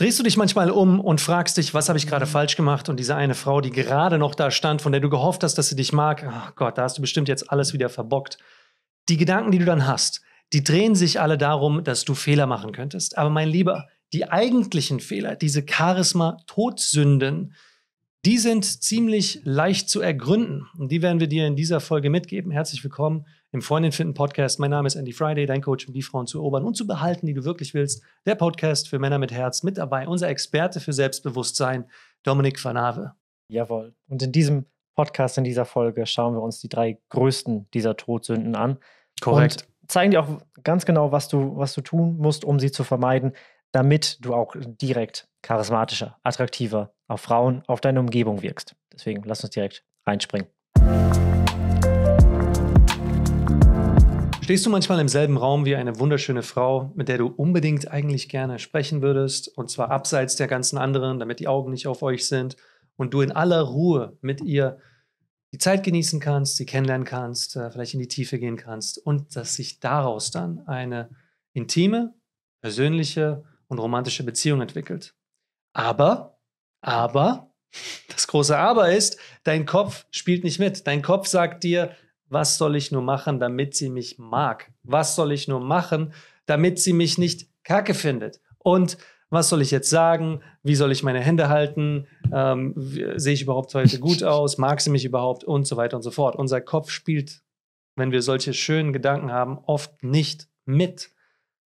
Drehst du dich manchmal um und fragst dich, was habe ich gerade falsch gemacht? Und diese eine Frau, die gerade noch da stand, von der du gehofft hast, dass sie dich mag, ach oh Gott, da hast du bestimmt jetzt alles wieder verbockt. Die Gedanken, die du dann hast, die drehen sich alle darum, dass du Fehler machen könntest. Aber mein Lieber, die eigentlichen Fehler, diese Charisma-Todsünden, die sind ziemlich leicht zu ergründen. Und die werden wir dir in dieser Folge mitgeben. Herzlich willkommen im Freundin finden Podcast. Mein Name ist Andy Friday, dein Coach, um die Frauen zu erobern und zu behalten, die du wirklich willst. Der Podcast für Männer mit Herz. Mit dabei unser Experte für Selbstbewusstsein, Dominik Vanave. Jawohl. Und in diesem Podcast, in dieser Folge, schauen wir uns die drei größten dieser Todsünden an. Korrekt. Und zeigen dir auch ganz genau, was du, was du tun musst, um sie zu vermeiden, damit du auch direkt charismatischer, attraktiver auf Frauen, auf deine Umgebung wirkst. Deswegen lass uns direkt reinspringen. Stehst du manchmal im selben Raum wie eine wunderschöne Frau, mit der du unbedingt eigentlich gerne sprechen würdest, und zwar abseits der ganzen anderen, damit die Augen nicht auf euch sind, und du in aller Ruhe mit ihr die Zeit genießen kannst, sie kennenlernen kannst, äh, vielleicht in die Tiefe gehen kannst, und dass sich daraus dann eine intime, persönliche und romantische Beziehung entwickelt. Aber, aber, das große Aber ist, dein Kopf spielt nicht mit. Dein Kopf sagt dir, was soll ich nur machen, damit sie mich mag? Was soll ich nur machen, damit sie mich nicht kacke findet? Und was soll ich jetzt sagen? Wie soll ich meine Hände halten? Ähm, sehe ich überhaupt heute gut aus? Mag sie mich überhaupt? Und so weiter und so fort. Unser Kopf spielt, wenn wir solche schönen Gedanken haben, oft nicht mit.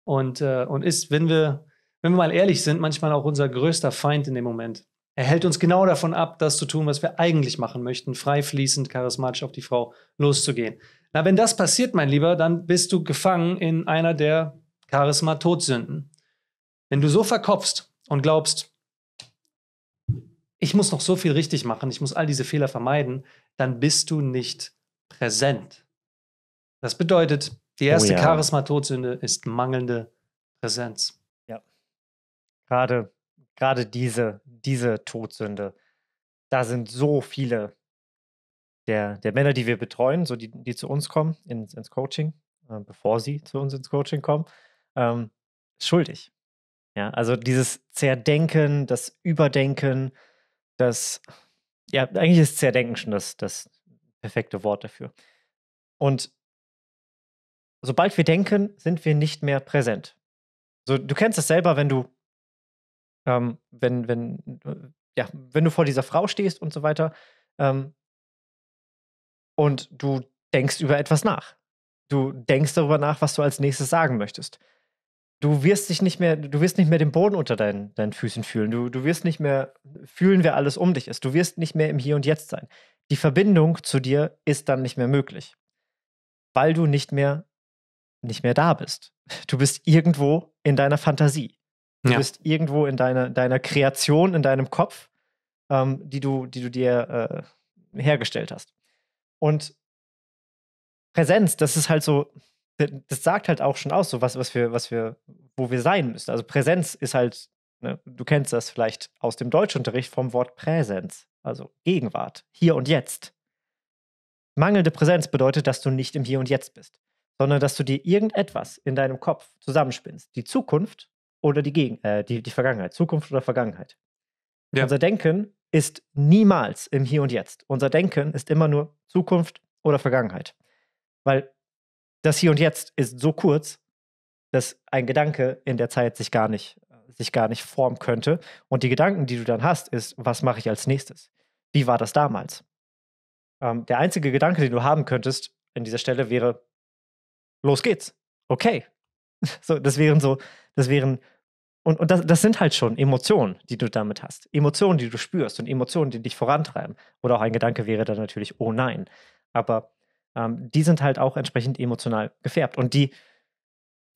Und, äh, und ist, wenn wir, wenn wir mal ehrlich sind, manchmal auch unser größter Feind in dem Moment. Er hält uns genau davon ab, das zu tun, was wir eigentlich machen möchten, frei fließend, charismatisch auf die Frau loszugehen. Na, wenn das passiert, mein Lieber, dann bist du gefangen in einer der Charisma-Todsünden. Wenn du so verkopfst und glaubst, ich muss noch so viel richtig machen, ich muss all diese Fehler vermeiden, dann bist du nicht präsent. Das bedeutet, die oh erste oh ja. Charisma-Todsünde ist mangelnde Präsenz. Ja. Gerade, gerade diese, diese Todsünde. Da sind so viele der, der Männer, die wir betreuen, so die, die zu uns kommen ins, ins Coaching, äh, bevor sie zu uns ins Coaching kommen, ähm, schuldig. Ja, also dieses Zerdenken, das Überdenken, das, ja, eigentlich ist Zerdenken schon das, das perfekte Wort dafür. Und sobald wir denken, sind wir nicht mehr präsent. So, du kennst es selber, wenn du ähm, wenn, wenn, ja, wenn du vor dieser Frau stehst und so weiter ähm, und du denkst über etwas nach. Du denkst darüber nach, was du als nächstes sagen möchtest. Du wirst dich nicht mehr, du wirst nicht mehr den Boden unter deinen, deinen Füßen fühlen. Du, du wirst nicht mehr fühlen, wer alles um dich ist. Du wirst nicht mehr im Hier und Jetzt sein. Die Verbindung zu dir ist dann nicht mehr möglich, weil du nicht mehr, nicht mehr da bist. Du bist irgendwo in deiner Fantasie. Du ja. bist irgendwo in deiner, deiner Kreation, in deinem Kopf, ähm, die, du, die du dir äh, hergestellt hast. Und Präsenz, das ist halt so, das sagt halt auch schon aus, so was, was wir, was wir, wo wir sein müssen. Also Präsenz ist halt, ne, du kennst das vielleicht aus dem Deutschunterricht vom Wort Präsenz, also Gegenwart, hier und jetzt. Mangelnde Präsenz bedeutet, dass du nicht im Hier und Jetzt bist, sondern dass du dir irgendetwas in deinem Kopf zusammenspinnst. Die Zukunft oder die, Gegen äh, die, die Vergangenheit, Zukunft oder Vergangenheit. Ja. Unser Denken ist niemals im Hier und Jetzt. Unser Denken ist immer nur Zukunft oder Vergangenheit. Weil das Hier und Jetzt ist so kurz, dass ein Gedanke in der Zeit sich gar nicht, sich gar nicht formen könnte. Und die Gedanken, die du dann hast, ist, was mache ich als nächstes? Wie war das damals? Ähm, der einzige Gedanke, den du haben könntest an dieser Stelle wäre, los geht's. Okay, So, das wären so, das wären, und, und das, das sind halt schon Emotionen, die du damit hast. Emotionen, die du spürst und Emotionen, die dich vorantreiben. Oder auch ein Gedanke wäre dann natürlich, oh nein. Aber ähm, die sind halt auch entsprechend emotional gefärbt. Und die,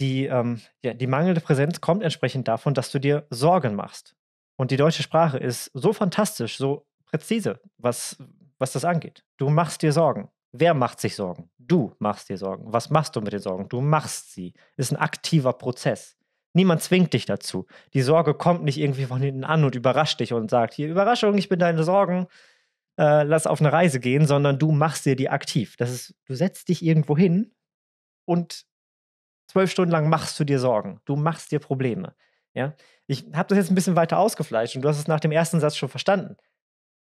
die, ähm, ja, die mangelnde Präsenz kommt entsprechend davon, dass du dir Sorgen machst. Und die deutsche Sprache ist so fantastisch, so präzise, was, was das angeht. Du machst dir Sorgen. Wer macht sich Sorgen? Du machst dir Sorgen. Was machst du mit den Sorgen? Du machst sie. Ist ein aktiver Prozess. Niemand zwingt dich dazu. Die Sorge kommt nicht irgendwie von hinten an und überrascht dich und sagt, hier, Überraschung, ich bin deine Sorgen, äh, lass auf eine Reise gehen, sondern du machst dir die aktiv. Das ist, du setzt dich irgendwo hin und zwölf Stunden lang machst du dir Sorgen. Du machst dir Probleme. Ja? Ich habe das jetzt ein bisschen weiter ausgefleischt und du hast es nach dem ersten Satz schon verstanden.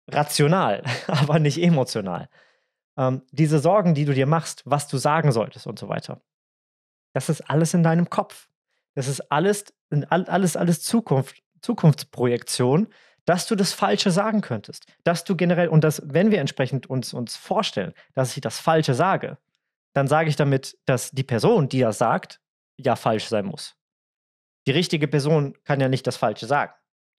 Rational, aber nicht emotional ähm, diese Sorgen, die du dir machst, was du sagen solltest und so weiter. Das ist alles in deinem Kopf. Das ist alles, alles, alles Zukunft, Zukunftsprojektion, dass du das Falsche sagen könntest. Dass du generell, und dass, wenn wir entsprechend uns, uns vorstellen, dass ich das Falsche sage, dann sage ich damit, dass die Person, die das sagt, ja falsch sein muss. Die richtige Person kann ja nicht das Falsche sagen,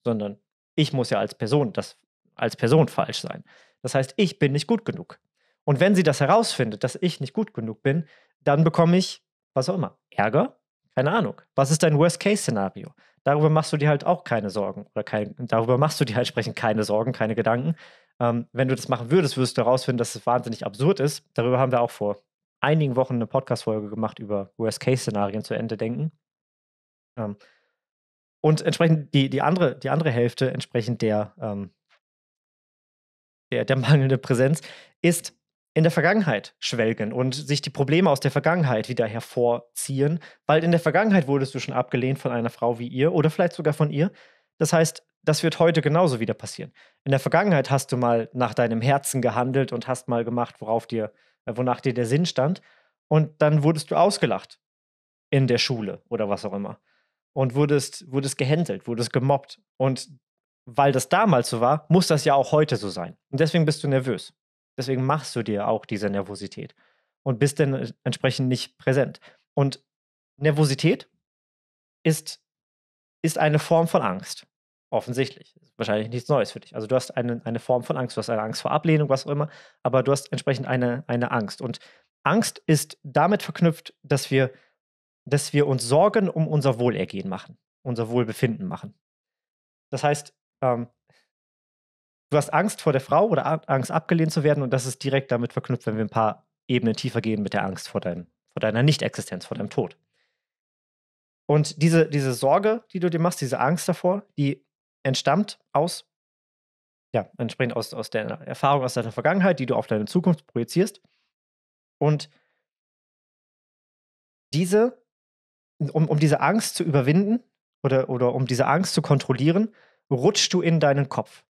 sondern ich muss ja als Person das als Person falsch sein. Das heißt, ich bin nicht gut genug. Und wenn sie das herausfindet, dass ich nicht gut genug bin, dann bekomme ich, was auch immer, Ärger? Keine Ahnung. Was ist dein Worst-Case-Szenario? Darüber machst du dir halt auch keine Sorgen oder kein, darüber machst du dir halt entsprechend keine Sorgen, keine Gedanken. Ähm, wenn du das machen würdest, würdest du herausfinden, dass es wahnsinnig absurd ist. Darüber haben wir auch vor einigen Wochen eine Podcast-Folge gemacht über Worst-Case-Szenarien zu Ende denken. Ähm, und entsprechend die, die, andere, die andere Hälfte, entsprechend der, ähm, der, der mangelnde Präsenz, ist, in der Vergangenheit schwelgen und sich die Probleme aus der Vergangenheit wieder hervorziehen, weil in der Vergangenheit wurdest du schon abgelehnt von einer Frau wie ihr oder vielleicht sogar von ihr. Das heißt, das wird heute genauso wieder passieren. In der Vergangenheit hast du mal nach deinem Herzen gehandelt und hast mal gemacht, worauf dir, äh, wonach dir der Sinn stand. Und dann wurdest du ausgelacht in der Schule oder was auch immer. Und wurdest, wurdest gehändelt, wurdest gemobbt. Und weil das damals so war, muss das ja auch heute so sein. Und deswegen bist du nervös. Deswegen machst du dir auch diese Nervosität und bist dann äh, entsprechend nicht präsent. Und Nervosität ist, ist eine Form von Angst. Offensichtlich. Wahrscheinlich nichts Neues für dich. Also du hast eine, eine Form von Angst. Du hast eine Angst vor Ablehnung, was auch immer, aber du hast entsprechend eine, eine Angst. Und Angst ist damit verknüpft, dass wir, dass wir uns Sorgen um unser Wohlergehen machen, unser Wohlbefinden machen. Das heißt, ähm, du hast Angst vor der Frau oder Angst abgelehnt zu werden und das ist direkt damit verknüpft, wenn wir ein paar Ebenen tiefer gehen mit der Angst vor, dein, vor deiner Nichtexistenz, vor deinem Tod. Und diese, diese Sorge, die du dir machst, diese Angst davor, die entstammt aus, ja, entsprechend aus, aus der Erfahrung aus deiner Vergangenheit, die du auf deine Zukunft projizierst. Und diese, um, um diese Angst zu überwinden oder, oder um diese Angst zu kontrollieren, rutschst du in deinen Kopf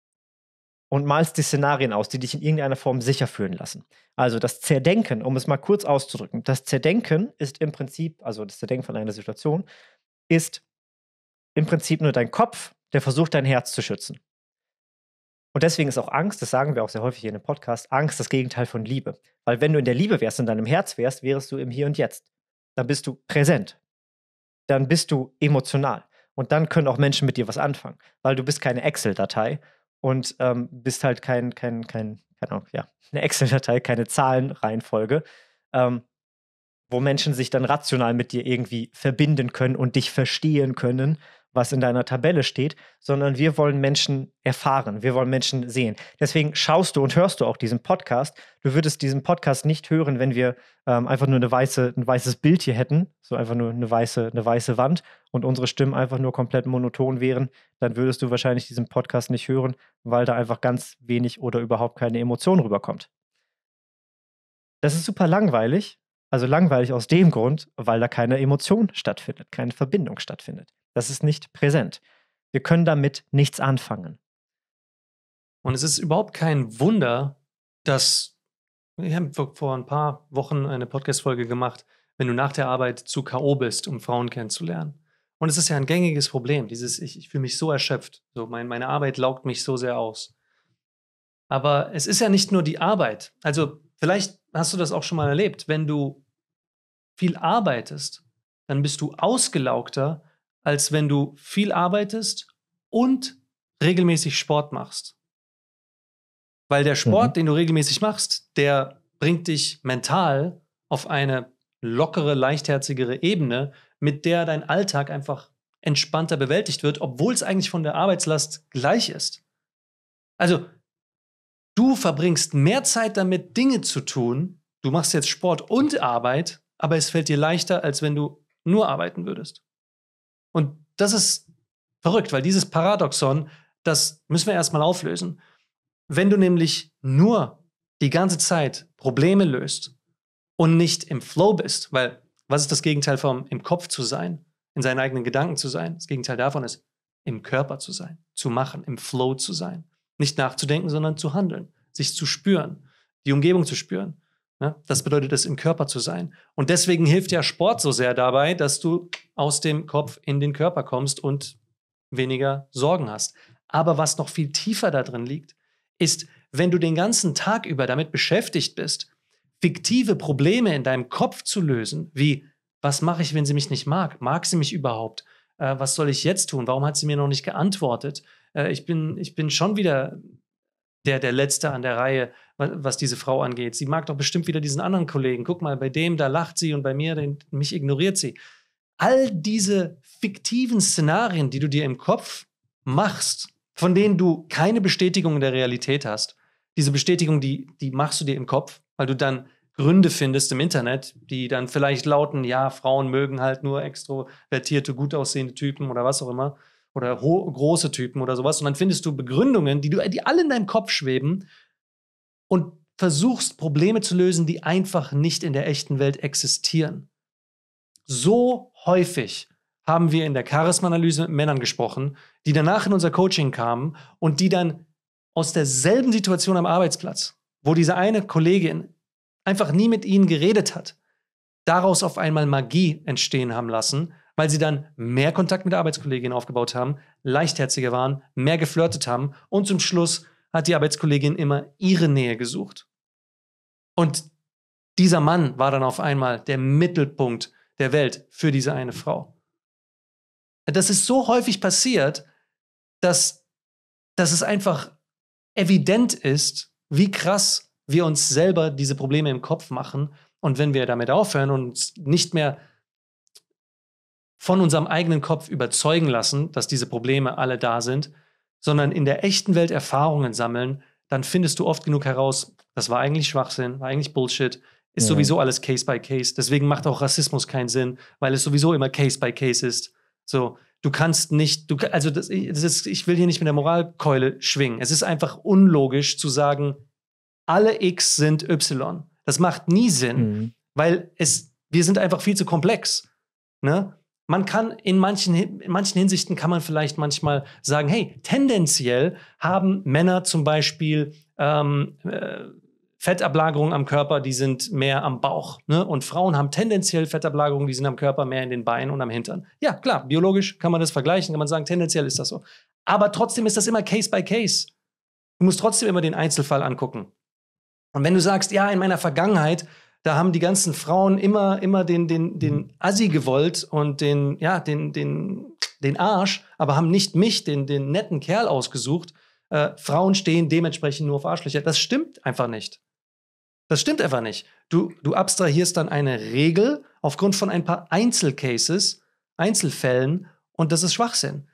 und malst die Szenarien aus, die dich in irgendeiner Form sicher fühlen lassen. Also das Zerdenken, um es mal kurz auszudrücken, das Zerdenken ist im Prinzip, also das Zerdenken von einer Situation, ist im Prinzip nur dein Kopf, der versucht, dein Herz zu schützen. Und deswegen ist auch Angst, das sagen wir auch sehr häufig hier in dem Podcast, Angst das Gegenteil von Liebe. Weil wenn du in der Liebe wärst, in deinem Herz wärst, wärst du im Hier und Jetzt. Dann bist du präsent. Dann bist du emotional. Und dann können auch Menschen mit dir was anfangen. Weil du bist keine Excel-Datei, und ähm, bist halt kein, kein, kein, keine Ahnung, ja, eine Excel-Datei, keine Zahlenreihenfolge, ähm, wo Menschen sich dann rational mit dir irgendwie verbinden können und dich verstehen können was in deiner Tabelle steht, sondern wir wollen Menschen erfahren, wir wollen Menschen sehen. Deswegen schaust du und hörst du auch diesen Podcast. Du würdest diesen Podcast nicht hören, wenn wir ähm, einfach nur eine weiße, ein weißes Bild hier hätten, so einfach nur eine weiße, eine weiße Wand und unsere Stimmen einfach nur komplett monoton wären, dann würdest du wahrscheinlich diesen Podcast nicht hören, weil da einfach ganz wenig oder überhaupt keine Emotion rüberkommt. Das ist super langweilig, also langweilig aus dem Grund, weil da keine Emotion stattfindet, keine Verbindung stattfindet. Das ist nicht präsent. Wir können damit nichts anfangen. Und es ist überhaupt kein Wunder, dass wir haben vor ein paar Wochen eine Podcast-Folge gemacht, wenn du nach der Arbeit zu K.O. bist, um Frauen kennenzulernen. Und es ist ja ein gängiges Problem, dieses, ich, ich fühle mich so erschöpft, so mein, meine Arbeit laugt mich so sehr aus. Aber es ist ja nicht nur die Arbeit. Also vielleicht hast du das auch schon mal erlebt, wenn du viel arbeitest, dann bist du ausgelaugter, als wenn du viel arbeitest und regelmäßig Sport machst. Weil der Sport, mhm. den du regelmäßig machst, der bringt dich mental auf eine lockere, leichtherzigere Ebene, mit der dein Alltag einfach entspannter bewältigt wird, obwohl es eigentlich von der Arbeitslast gleich ist. Also, du verbringst mehr Zeit damit, Dinge zu tun. Du machst jetzt Sport und Arbeit, aber es fällt dir leichter, als wenn du nur arbeiten würdest. Und das ist verrückt, weil dieses Paradoxon, das müssen wir erstmal auflösen. Wenn du nämlich nur die ganze Zeit Probleme löst und nicht im Flow bist, weil was ist das Gegenteil vom im Kopf zu sein, in seinen eigenen Gedanken zu sein? Das Gegenteil davon ist, im Körper zu sein, zu machen, im Flow zu sein. Nicht nachzudenken, sondern zu handeln, sich zu spüren, die Umgebung zu spüren. Ne? Das bedeutet es, im Körper zu sein. Und deswegen hilft ja Sport so sehr dabei, dass du aus dem Kopf in den Körper kommst und weniger Sorgen hast. Aber was noch viel tiefer da drin liegt, ist, wenn du den ganzen Tag über damit beschäftigt bist, fiktive Probleme in deinem Kopf zu lösen, wie was mache ich, wenn sie mich nicht mag? Mag sie mich überhaupt? Äh, was soll ich jetzt tun? Warum hat sie mir noch nicht geantwortet? Äh, ich, bin, ich bin schon wieder der, der Letzte an der Reihe, was diese Frau angeht. Sie mag doch bestimmt wieder diesen anderen Kollegen. Guck mal, bei dem, da lacht sie und bei mir, den, mich ignoriert sie. All diese fiktiven Szenarien, die du dir im Kopf machst, von denen du keine Bestätigung in der Realität hast, diese Bestätigung, die, die machst du dir im Kopf, weil du dann Gründe findest im Internet, die dann vielleicht lauten, ja, Frauen mögen halt nur extrovertierte, gut aussehende Typen oder was auch immer oder große Typen oder sowas. Und dann findest du Begründungen, die, du, die alle in deinem Kopf schweben und versuchst Probleme zu lösen, die einfach nicht in der echten Welt existieren. So häufig haben wir in der Charisma-Analyse mit Männern gesprochen, die danach in unser Coaching kamen und die dann aus derselben Situation am Arbeitsplatz, wo diese eine Kollegin einfach nie mit ihnen geredet hat, daraus auf einmal Magie entstehen haben lassen weil sie dann mehr Kontakt mit der Arbeitskollegin aufgebaut haben, leichtherziger waren, mehr geflirtet haben und zum Schluss hat die Arbeitskollegin immer ihre Nähe gesucht. Und dieser Mann war dann auf einmal der Mittelpunkt der Welt für diese eine Frau. Das ist so häufig passiert, dass, dass es einfach evident ist, wie krass wir uns selber diese Probleme im Kopf machen. Und wenn wir damit aufhören und nicht mehr von unserem eigenen Kopf überzeugen lassen, dass diese Probleme alle da sind, sondern in der echten Welt Erfahrungen sammeln, dann findest du oft genug heraus, das war eigentlich Schwachsinn, war eigentlich Bullshit, ist ja. sowieso alles Case by Case. Deswegen macht auch Rassismus keinen Sinn, weil es sowieso immer Case by Case ist. So, du kannst nicht, du, also das, das ist, ich will hier nicht mit der Moralkeule schwingen. Es ist einfach unlogisch zu sagen, alle X sind Y. Das macht nie Sinn, mhm. weil es, wir sind einfach viel zu komplex. Ne? man kann in manchen, in manchen Hinsichten kann man vielleicht manchmal sagen, hey, tendenziell haben Männer zum Beispiel ähm, äh, Fettablagerungen am Körper, die sind mehr am Bauch. Ne? Und Frauen haben tendenziell Fettablagerungen, die sind am Körper mehr in den Beinen und am Hintern. Ja, klar, biologisch kann man das vergleichen, kann man sagen, tendenziell ist das so. Aber trotzdem ist das immer Case by Case. Du musst trotzdem immer den Einzelfall angucken. Und wenn du sagst, ja, in meiner Vergangenheit da haben die ganzen Frauen immer, immer den, den, den mhm. Assi gewollt und den, ja, den, den, den Arsch, aber haben nicht mich, den, den netten Kerl ausgesucht. Äh, Frauen stehen dementsprechend nur auf Arschlöcher. Das stimmt einfach nicht. Das stimmt einfach nicht. Du, du abstrahierst dann eine Regel aufgrund von ein paar Einzelcases, Einzelfällen und das ist Schwachsinn.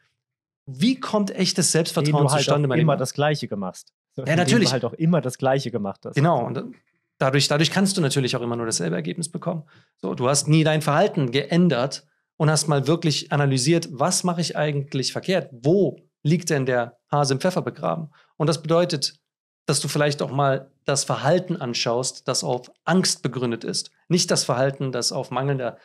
Wie kommt echtes Selbstvertrauen zustande? Wenn du halt zustande, immer das Gleiche gemacht. Ja, natürlich. Du halt auch immer das Gleiche gemacht hast. Genau. Und Dadurch, dadurch kannst du natürlich auch immer nur dasselbe Ergebnis bekommen. So, du hast nie dein Verhalten geändert und hast mal wirklich analysiert, was mache ich eigentlich verkehrt? Wo liegt denn der Hase im Pfeffer begraben? Und das bedeutet, dass du vielleicht auch mal das Verhalten anschaust, das auf Angst begründet ist. Nicht das Verhalten, das auf mangelnder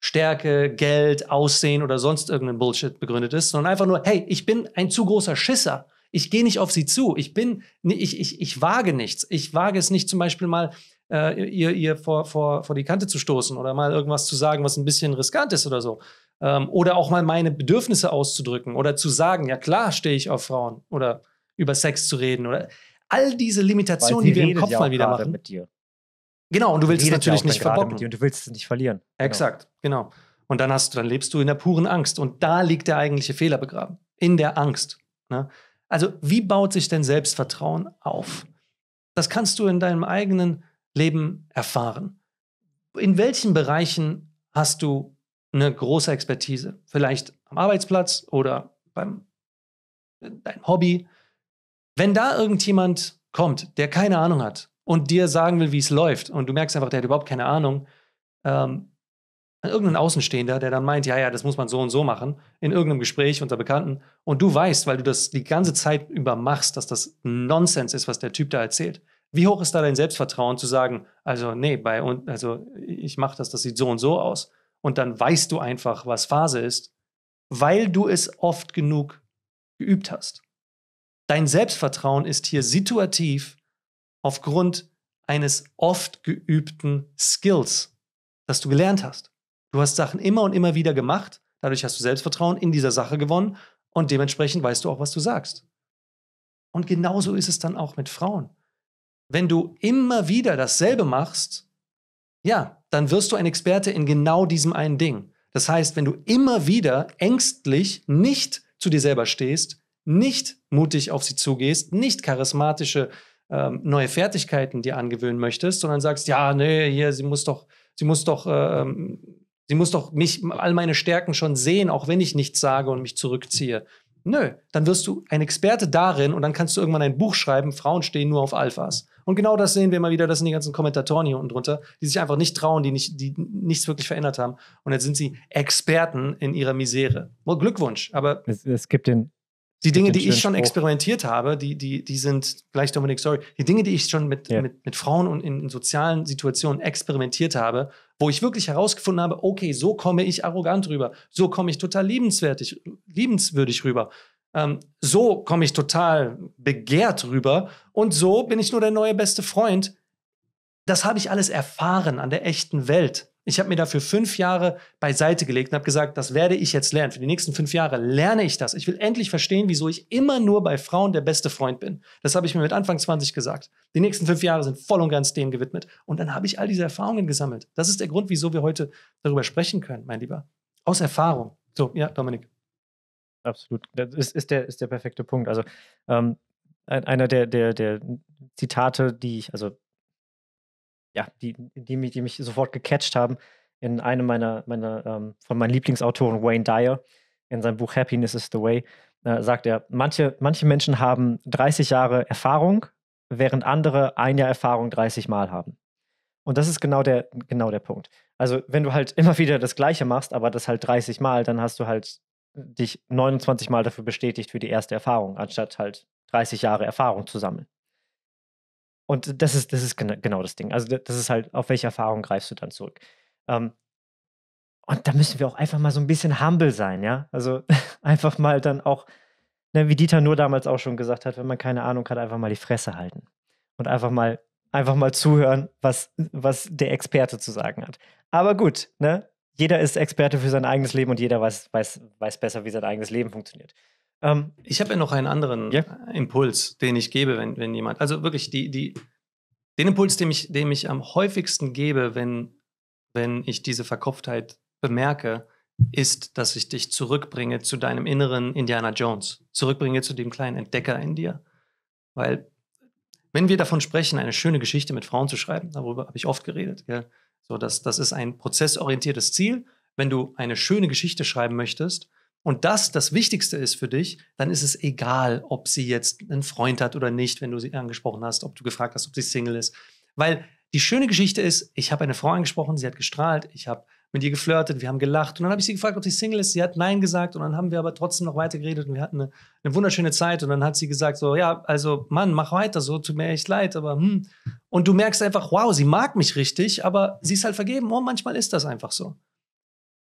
Stärke, Geld, Aussehen oder sonst irgendeinen Bullshit begründet ist, sondern einfach nur, hey, ich bin ein zu großer Schisser. Ich gehe nicht auf sie zu. Ich bin, ich, ich, ich wage nichts. Ich wage es nicht, zum Beispiel mal äh, ihr, ihr vor, vor, vor die Kante zu stoßen oder mal irgendwas zu sagen, was ein bisschen riskant ist oder so. Ähm, oder auch mal meine Bedürfnisse auszudrücken oder zu sagen, ja klar stehe ich auf Frauen oder über Sex zu reden oder all diese Limitationen, die wir im Kopf ja mal wieder machen. Mit dir. Genau, und du willst es natürlich nicht verbocken. und du willst es nicht verlieren. Genau. Exakt, genau. genau. Und dann hast du, dann lebst du in der puren Angst. Und da liegt der eigentliche Fehler begraben. In der Angst. Ne? Also wie baut sich denn Selbstvertrauen auf? Das kannst du in deinem eigenen Leben erfahren. In welchen Bereichen hast du eine große Expertise? Vielleicht am Arbeitsplatz oder beim deinem Hobby. Wenn da irgendjemand kommt, der keine Ahnung hat und dir sagen will, wie es läuft, und du merkst einfach, der hat überhaupt keine Ahnung, ähm, an irgendeinen Außenstehender, der dann meint, ja, ja, das muss man so und so machen, in irgendeinem Gespräch unter Bekannten. Und du weißt, weil du das die ganze Zeit über machst, dass das Nonsens ist, was der Typ da erzählt. Wie hoch ist da dein Selbstvertrauen zu sagen, also nee, bei und also ich mache das, das sieht so und so aus. Und dann weißt du einfach, was Phase ist, weil du es oft genug geübt hast. Dein Selbstvertrauen ist hier situativ aufgrund eines oft geübten Skills, das du gelernt hast. Du hast Sachen immer und immer wieder gemacht, dadurch hast du Selbstvertrauen in dieser Sache gewonnen und dementsprechend weißt du auch, was du sagst. Und genauso ist es dann auch mit Frauen. Wenn du immer wieder dasselbe machst, ja, dann wirst du ein Experte in genau diesem einen Ding. Das heißt, wenn du immer wieder ängstlich nicht zu dir selber stehst, nicht mutig auf sie zugehst, nicht charismatische ähm, neue Fertigkeiten dir angewöhnen möchtest, sondern sagst, ja, nee, hier, sie muss doch, sie muss doch ähm, Sie muss doch mich, all meine Stärken schon sehen, auch wenn ich nichts sage und mich zurückziehe. Nö, dann wirst du ein Experte darin und dann kannst du irgendwann ein Buch schreiben, Frauen stehen nur auf Alphas. Und genau das sehen wir immer wieder, das sind die ganzen Kommentatoren hier unten drunter, die sich einfach nicht trauen, die, nicht, die nichts wirklich verändert haben. Und jetzt sind sie Experten in ihrer Misere. Well, Glückwunsch, aber... Es, es gibt den... Die Dinge, die ich schon Spruch. experimentiert habe, die, die, die sind, gleich Dominik, sorry, die Dinge, die ich schon mit, yeah. mit, mit Frauen und in, in sozialen Situationen experimentiert habe, wo ich wirklich herausgefunden habe, okay, so komme ich arrogant rüber, so komme ich total liebenswertig, liebenswürdig rüber, ähm, so komme ich total begehrt rüber und so bin ich nur der neue beste Freund. Das habe ich alles erfahren an der echten Welt. Ich habe mir dafür fünf Jahre beiseite gelegt und habe gesagt, das werde ich jetzt lernen. Für die nächsten fünf Jahre lerne ich das. Ich will endlich verstehen, wieso ich immer nur bei Frauen der beste Freund bin. Das habe ich mir mit Anfang 20 gesagt. Die nächsten fünf Jahre sind voll und ganz dem gewidmet. Und dann habe ich all diese Erfahrungen gesammelt. Das ist der Grund, wieso wir heute darüber sprechen können, mein Lieber. Aus Erfahrung. So, ja, Dominik. Absolut. Das ist, ist der, ist der perfekte Punkt. Also, ähm, einer der, der, der Zitate, die ich, also ja, die, die, mich, die mich sofort gecatcht haben, in einem meiner, meiner ähm, von meinen Lieblingsautoren Wayne Dyer, in seinem Buch Happiness is the Way, äh, sagt er, manche, manche Menschen haben 30 Jahre Erfahrung, während andere ein Jahr Erfahrung 30 Mal haben. Und das ist genau der, genau der Punkt. Also, wenn du halt immer wieder das Gleiche machst, aber das halt 30 Mal, dann hast du halt dich 29 Mal dafür bestätigt für die erste Erfahrung, anstatt halt 30 Jahre Erfahrung zu sammeln. Und das ist, das ist genau das Ding. Also, das ist halt, auf welche Erfahrung greifst du dann zurück? Ähm, und da müssen wir auch einfach mal so ein bisschen humble sein, ja? Also, einfach mal dann auch, ne, wie Dieter nur damals auch schon gesagt hat, wenn man keine Ahnung hat, einfach mal die Fresse halten. Und einfach mal, einfach mal zuhören, was, was der Experte zu sagen hat. Aber gut, ne? Jeder ist Experte für sein eigenes Leben und jeder weiß, weiß, weiß besser, wie sein eigenes Leben funktioniert. Ähm, ich habe ja noch einen anderen ja. Impuls, den ich gebe, wenn, wenn jemand, also wirklich die, die, den Impuls, den ich, den ich am häufigsten gebe, wenn, wenn ich diese Verkopftheit bemerke, ist, dass ich dich zurückbringe zu deinem inneren Indiana Jones, zurückbringe zu dem kleinen Entdecker in dir. Weil, wenn wir davon sprechen, eine schöne Geschichte mit Frauen zu schreiben, darüber habe ich oft geredet, gell? so dass das ist ein prozessorientiertes Ziel. Wenn du eine schöne Geschichte schreiben möchtest, und das das Wichtigste ist für dich, dann ist es egal, ob sie jetzt einen Freund hat oder nicht, wenn du sie angesprochen hast, ob du gefragt hast, ob sie Single ist. Weil die schöne Geschichte ist, ich habe eine Frau angesprochen, sie hat gestrahlt, ich habe mit ihr geflirtet, wir haben gelacht und dann habe ich sie gefragt, ob sie Single ist. Sie hat Nein gesagt und dann haben wir aber trotzdem noch weiter geredet und wir hatten eine, eine wunderschöne Zeit und dann hat sie gesagt so, ja, also Mann, mach weiter so, tut mir echt leid, aber hm. Und du merkst einfach, wow, sie mag mich richtig, aber sie ist halt vergeben. Oh, manchmal ist das einfach so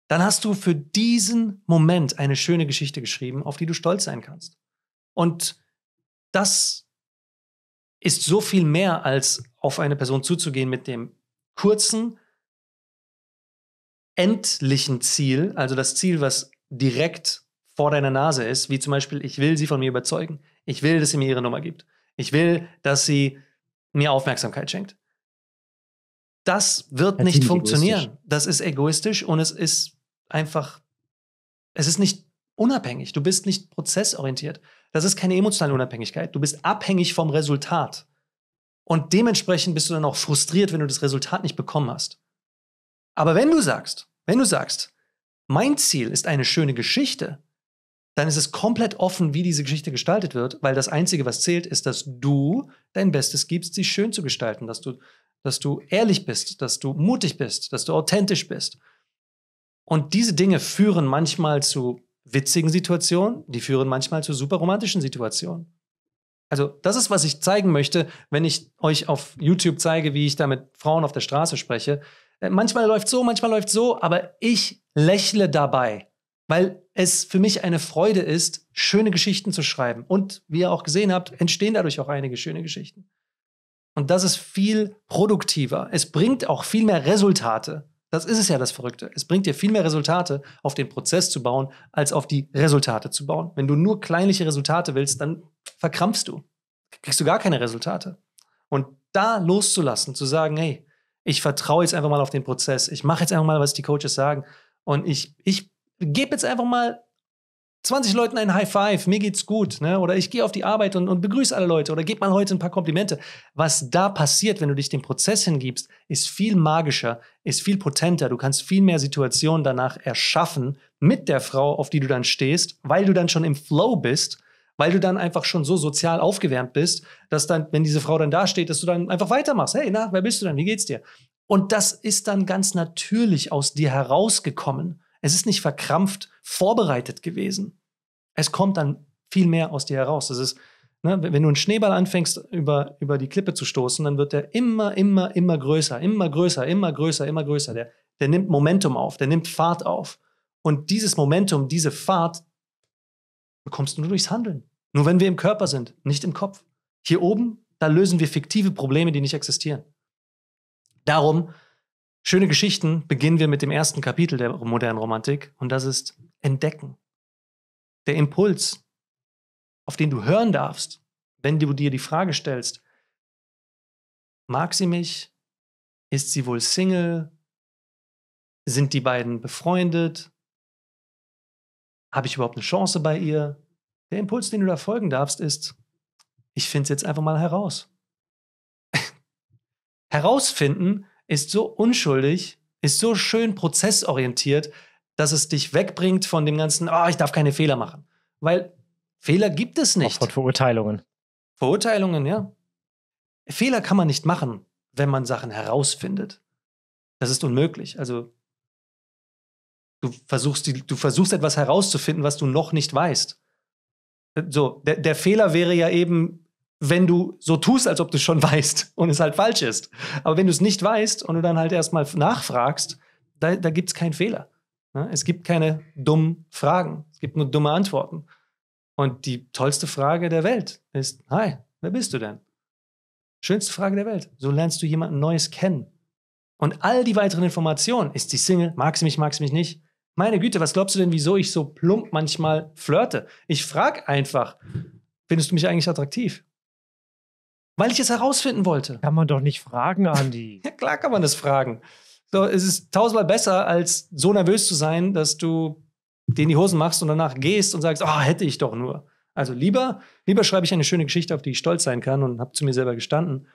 dann hast du für diesen Moment eine schöne Geschichte geschrieben, auf die du stolz sein kannst. Und das ist so viel mehr, als auf eine Person zuzugehen mit dem kurzen, endlichen Ziel, also das Ziel, was direkt vor deiner Nase ist, wie zum Beispiel, ich will sie von mir überzeugen. Ich will, dass sie mir ihre Nummer gibt. Ich will, dass sie mir Aufmerksamkeit schenkt. Das wird nicht funktionieren. Das ist egoistisch und es ist einfach, es ist nicht unabhängig. Du bist nicht prozessorientiert. Das ist keine emotionale Unabhängigkeit. Du bist abhängig vom Resultat. Und dementsprechend bist du dann auch frustriert, wenn du das Resultat nicht bekommen hast. Aber wenn du sagst, wenn du sagst, mein Ziel ist eine schöne Geschichte, dann ist es komplett offen, wie diese Geschichte gestaltet wird, weil das Einzige, was zählt, ist, dass du dein Bestes gibst, sie schön zu gestalten, dass du dass du ehrlich bist, dass du mutig bist, dass du authentisch bist. Und diese Dinge führen manchmal zu witzigen Situationen, die führen manchmal zu super romantischen Situationen. Also das ist, was ich zeigen möchte, wenn ich euch auf YouTube zeige, wie ich da mit Frauen auf der Straße spreche. Äh, manchmal läuft so, manchmal läuft so, aber ich lächle dabei, weil es für mich eine Freude ist, schöne Geschichten zu schreiben. Und wie ihr auch gesehen habt, entstehen dadurch auch einige schöne Geschichten. Und das ist viel produktiver. Es bringt auch viel mehr Resultate. Das ist es ja das Verrückte. Es bringt dir viel mehr Resultate, auf den Prozess zu bauen, als auf die Resultate zu bauen. Wenn du nur kleinliche Resultate willst, dann verkrampfst du. Kriegst du gar keine Resultate. Und da loszulassen, zu sagen, hey, ich vertraue jetzt einfach mal auf den Prozess. Ich mache jetzt einfach mal, was die Coaches sagen. Und ich, ich gebe jetzt einfach mal 20 Leuten ein High Five, mir geht's gut, ne? oder ich gehe auf die Arbeit und, und begrüße alle Leute oder gebe mal heute ein paar Komplimente. Was da passiert, wenn du dich dem Prozess hingibst, ist viel magischer, ist viel potenter. Du kannst viel mehr Situationen danach erschaffen mit der Frau, auf die du dann stehst, weil du dann schon im Flow bist, weil du dann einfach schon so sozial aufgewärmt bist, dass dann, wenn diese Frau dann da steht, dass du dann einfach weitermachst. Hey, na, wer bist du denn? Wie geht's dir? Und das ist dann ganz natürlich aus dir herausgekommen. Es ist nicht verkrampft vorbereitet gewesen. Es kommt dann viel mehr aus dir heraus. Das ist, ne, wenn du einen Schneeball anfängst, über, über die Klippe zu stoßen, dann wird der immer, immer, immer größer, immer größer, immer größer, immer größer. Der, der nimmt Momentum auf, der nimmt Fahrt auf. Und dieses Momentum, diese Fahrt bekommst du nur durchs Handeln. Nur wenn wir im Körper sind, nicht im Kopf. Hier oben, da lösen wir fiktive Probleme, die nicht existieren. Darum Schöne Geschichten beginnen wir mit dem ersten Kapitel der modernen Romantik und das ist Entdecken. Der Impuls, auf den du hören darfst, wenn du dir die Frage stellst, mag sie mich? Ist sie wohl Single? Sind die beiden befreundet? Habe ich überhaupt eine Chance bei ihr? Der Impuls, den du da folgen darfst, ist, ich finde es jetzt einfach mal heraus. Herausfinden ist so unschuldig, ist so schön prozessorientiert, dass es dich wegbringt von dem ganzen, oh, ich darf keine Fehler machen. Weil Fehler gibt es nicht. Auch von Verurteilungen. Verurteilungen, ja. Fehler kann man nicht machen, wenn man Sachen herausfindet. Das ist unmöglich. Also du versuchst, du versuchst etwas herauszufinden, was du noch nicht weißt. So, der, der Fehler wäre ja eben, wenn du so tust, als ob du es schon weißt und es halt falsch ist. Aber wenn du es nicht weißt und du dann halt erstmal nachfragst, da, da gibt es keinen Fehler. Ne? Es gibt keine dummen Fragen. Es gibt nur dumme Antworten. Und die tollste Frage der Welt ist, hi, wer bist du denn? Schönste Frage der Welt. So lernst du jemanden Neues kennen. Und all die weiteren Informationen, ist die Single, mag sie mich, mag sie mich nicht. Meine Güte, was glaubst du denn, wieso ich so plump manchmal flirte? Ich frage einfach, findest du mich eigentlich attraktiv? Weil ich es herausfinden wollte. Kann man doch nicht fragen, Andi. ja, klar kann man das fragen. So, es ist tausendmal besser, als so nervös zu sein, dass du den die Hosen machst und danach gehst und sagst, oh, hätte ich doch nur. Also lieber, lieber schreibe ich eine schöne Geschichte, auf die ich stolz sein kann und habe zu mir selber gestanden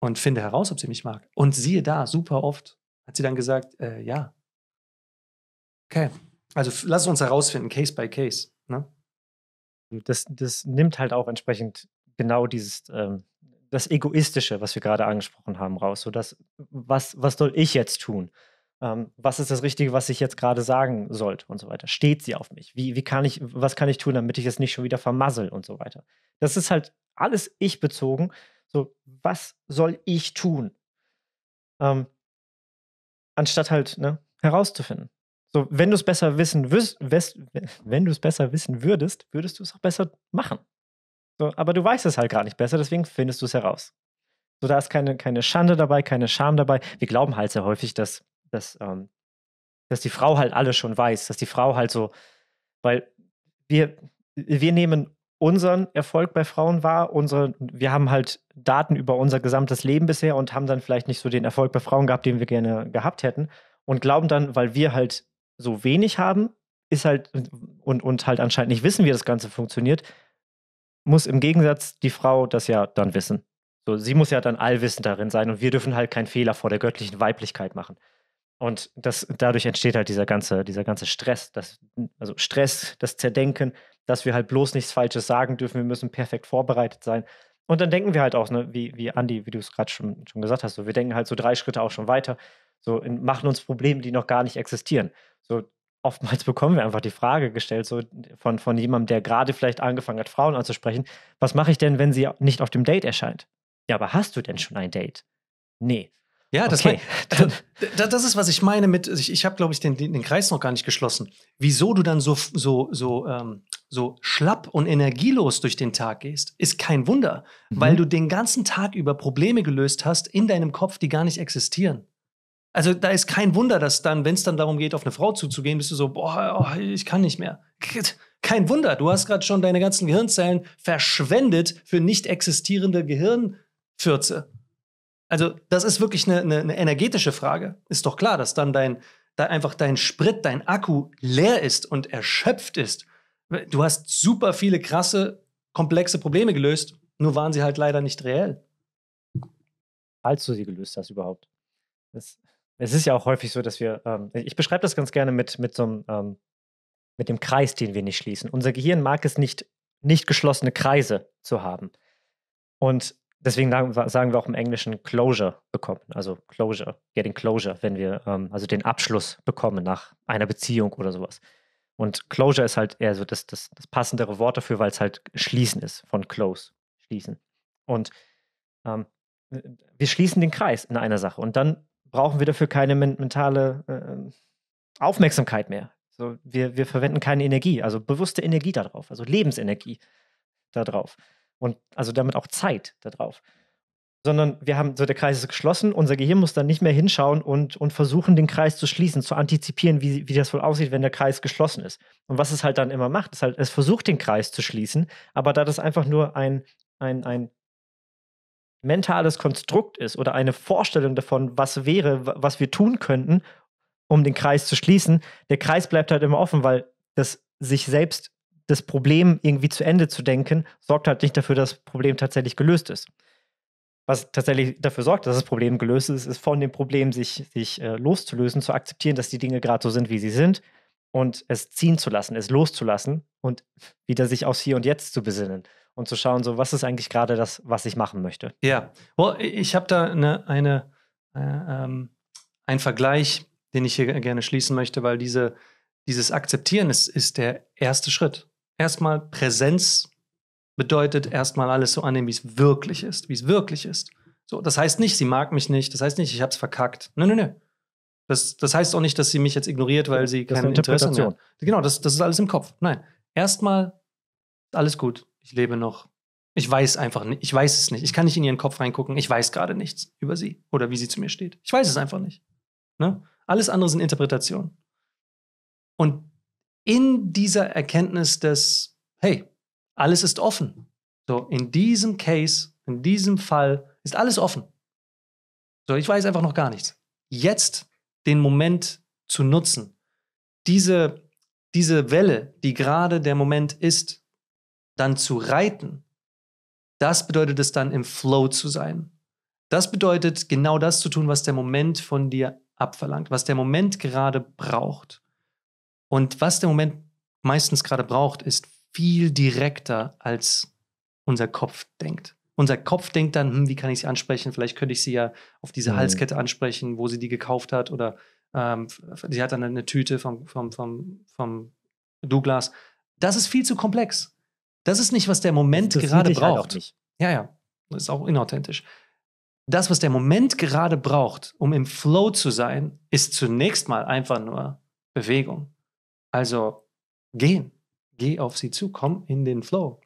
und finde heraus, ob sie mich mag. Und siehe da, super oft hat sie dann gesagt, äh, ja. Okay. Also lass uns herausfinden, Case by Case. Ne? Das, das nimmt halt auch entsprechend genau dieses, ähm, das Egoistische, was wir gerade angesprochen haben, raus. So das, was, was soll ich jetzt tun? Ähm, was ist das Richtige, was ich jetzt gerade sagen sollte und so weiter? Steht sie auf mich? Wie, wie kann ich, was kann ich tun, damit ich es nicht schon wieder vermassel und so weiter? Das ist halt alles ich bezogen. So, was soll ich tun? Ähm, anstatt halt ne, herauszufinden. So, wenn du es besser wissen wirst, wenn du es besser wissen würdest, würdest du es auch besser machen. So, aber du weißt es halt gar nicht besser, deswegen findest du es heraus. So, da ist keine, keine Schande dabei, keine Scham dabei. Wir glauben halt sehr häufig, dass, dass, ähm, dass die Frau halt alles schon weiß, dass die Frau halt so, weil wir, wir nehmen unseren Erfolg bei Frauen wahr, unsere, wir haben halt Daten über unser gesamtes Leben bisher und haben dann vielleicht nicht so den Erfolg bei Frauen gehabt, den wir gerne gehabt hätten und glauben dann, weil wir halt so wenig haben, ist halt und, und halt anscheinend nicht wissen, wie das Ganze funktioniert, muss im Gegensatz die Frau das ja dann wissen. So, sie muss ja dann allwissend darin sein und wir dürfen halt keinen Fehler vor der göttlichen Weiblichkeit machen. Und das, dadurch entsteht halt dieser ganze, dieser ganze Stress, das, also Stress, das Zerdenken, dass wir halt bloß nichts Falsches sagen dürfen, wir müssen perfekt vorbereitet sein. Und dann denken wir halt auch, ne, wie, wie Andi, wie du es gerade schon, schon gesagt hast, so, wir denken halt so drei Schritte auch schon weiter, so in, machen uns Probleme, die noch gar nicht existieren. So, oftmals bekommen wir einfach die Frage gestellt, so von, von jemandem, der gerade vielleicht angefangen hat, Frauen anzusprechen, was mache ich denn, wenn sie nicht auf dem Date erscheint? Ja, aber hast du denn schon ein Date? Nee. Ja, das, okay. mein, also, das, das ist, was ich meine mit, ich, ich habe, glaube ich, den, den Kreis noch gar nicht geschlossen. Wieso du dann so, so, so, ähm, so schlapp und energielos durch den Tag gehst, ist kein Wunder, mhm. weil du den ganzen Tag über Probleme gelöst hast in deinem Kopf, die gar nicht existieren. Also da ist kein Wunder, dass dann, wenn es dann darum geht, auf eine Frau zuzugehen, bist du so, boah, oh, ich kann nicht mehr. Kein Wunder, du hast gerade schon deine ganzen Gehirnzellen verschwendet für nicht existierende Gehirnfürze. Also das ist wirklich eine, eine, eine energetische Frage. Ist doch klar, dass dann dein, da einfach dein Sprit, dein Akku leer ist und erschöpft ist. Du hast super viele krasse, komplexe Probleme gelöst, nur waren sie halt leider nicht reell. Als du sie gelöst hast überhaupt. Das es ist ja auch häufig so, dass wir, ähm, ich beschreibe das ganz gerne mit, mit so einem, ähm, mit dem Kreis, den wir nicht schließen. Unser Gehirn mag es nicht, nicht geschlossene Kreise zu haben. Und deswegen sagen wir auch im Englischen Closure bekommen, also Closure, getting Closure, wenn wir ähm, also den Abschluss bekommen nach einer Beziehung oder sowas. Und Closure ist halt eher so das, das, das passendere Wort dafür, weil es halt schließen ist, von close, schließen. Und ähm, wir schließen den Kreis in einer Sache und dann brauchen wir dafür keine mentale äh, ähm, Aufmerksamkeit mehr. So, wir, wir verwenden keine Energie, also bewusste Energie darauf, also Lebensenergie darauf. Und also damit auch Zeit darauf. Sondern wir haben, so der Kreis ist geschlossen, unser Gehirn muss dann nicht mehr hinschauen und, und versuchen, den Kreis zu schließen, zu antizipieren, wie, wie das wohl aussieht, wenn der Kreis geschlossen ist. Und was es halt dann immer macht, ist halt, es versucht, den Kreis zu schließen, aber da das einfach nur ein, ein, ein mentales Konstrukt ist oder eine Vorstellung davon, was wäre, was wir tun könnten, um den Kreis zu schließen, der Kreis bleibt halt immer offen, weil das sich selbst das Problem irgendwie zu Ende zu denken, sorgt halt nicht dafür, dass das Problem tatsächlich gelöst ist. Was tatsächlich dafür sorgt, dass das Problem gelöst ist, ist von dem Problem sich, sich äh, loszulösen, zu akzeptieren, dass die Dinge gerade so sind, wie sie sind und es ziehen zu lassen, es loszulassen und wieder sich aufs Hier und Jetzt zu besinnen und zu schauen, so was ist eigentlich gerade das, was ich machen möchte. Ja, well, ich habe da eine, eine äh, ähm, einen Vergleich, den ich hier gerne schließen möchte, weil diese, dieses Akzeptieren ist, ist der erste Schritt. Erstmal Präsenz bedeutet erstmal alles so annehmen, wie es wirklich ist, wie es wirklich ist. So, das heißt nicht, sie mag mich nicht, das heißt nicht, ich habe es verkackt. Nö, nö, nö. Das, das heißt auch nicht, dass sie mich jetzt ignoriert, weil sie keine kein Interesse hat. Genau, das, das ist alles im Kopf. Nein, erstmal alles gut ich lebe noch. Ich weiß einfach nicht, ich weiß es nicht. Ich kann nicht in ihren Kopf reingucken. Ich weiß gerade nichts über sie oder wie sie zu mir steht. Ich weiß es einfach nicht. Ne? Alles andere sind Interpretationen. Und in dieser Erkenntnis des, hey, alles ist offen. So, in diesem Case, in diesem Fall ist alles offen. So, ich weiß einfach noch gar nichts. Jetzt den Moment zu nutzen, diese, diese Welle, die gerade der Moment ist, dann zu reiten, das bedeutet es dann im Flow zu sein. Das bedeutet genau das zu tun, was der Moment von dir abverlangt, was der Moment gerade braucht. Und was der Moment meistens gerade braucht, ist viel direkter, als unser Kopf denkt. Unser Kopf denkt dann, hm, wie kann ich sie ansprechen? Vielleicht könnte ich sie ja auf diese mhm. Halskette ansprechen, wo sie die gekauft hat. Oder ähm, sie hat dann eine Tüte vom, vom, vom, vom Douglas. Das ist viel zu komplex. Das ist nicht, was der Moment das gerade braucht. Halt auch nicht. Ja, ja. Das ist auch inauthentisch. Das, was der Moment gerade braucht, um im Flow zu sein, ist zunächst mal einfach nur Bewegung. Also gehen. Geh auf sie zu, komm in den Flow.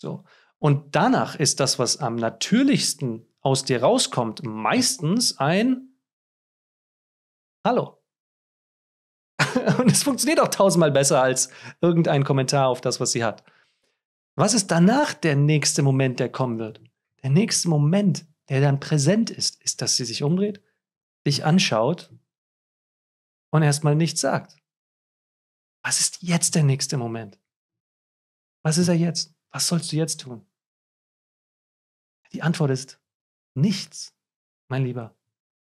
So. Und danach ist das, was am natürlichsten aus dir rauskommt, meistens ein Hallo. Und es funktioniert auch tausendmal besser als irgendein Kommentar auf das, was sie hat. Was ist danach der nächste Moment, der kommen wird? Der nächste Moment, der dann präsent ist, ist, dass sie sich umdreht, dich anschaut und erstmal nichts sagt. Was ist jetzt der nächste Moment? Was ist er jetzt? Was sollst du jetzt tun? Die Antwort ist nichts, mein Lieber.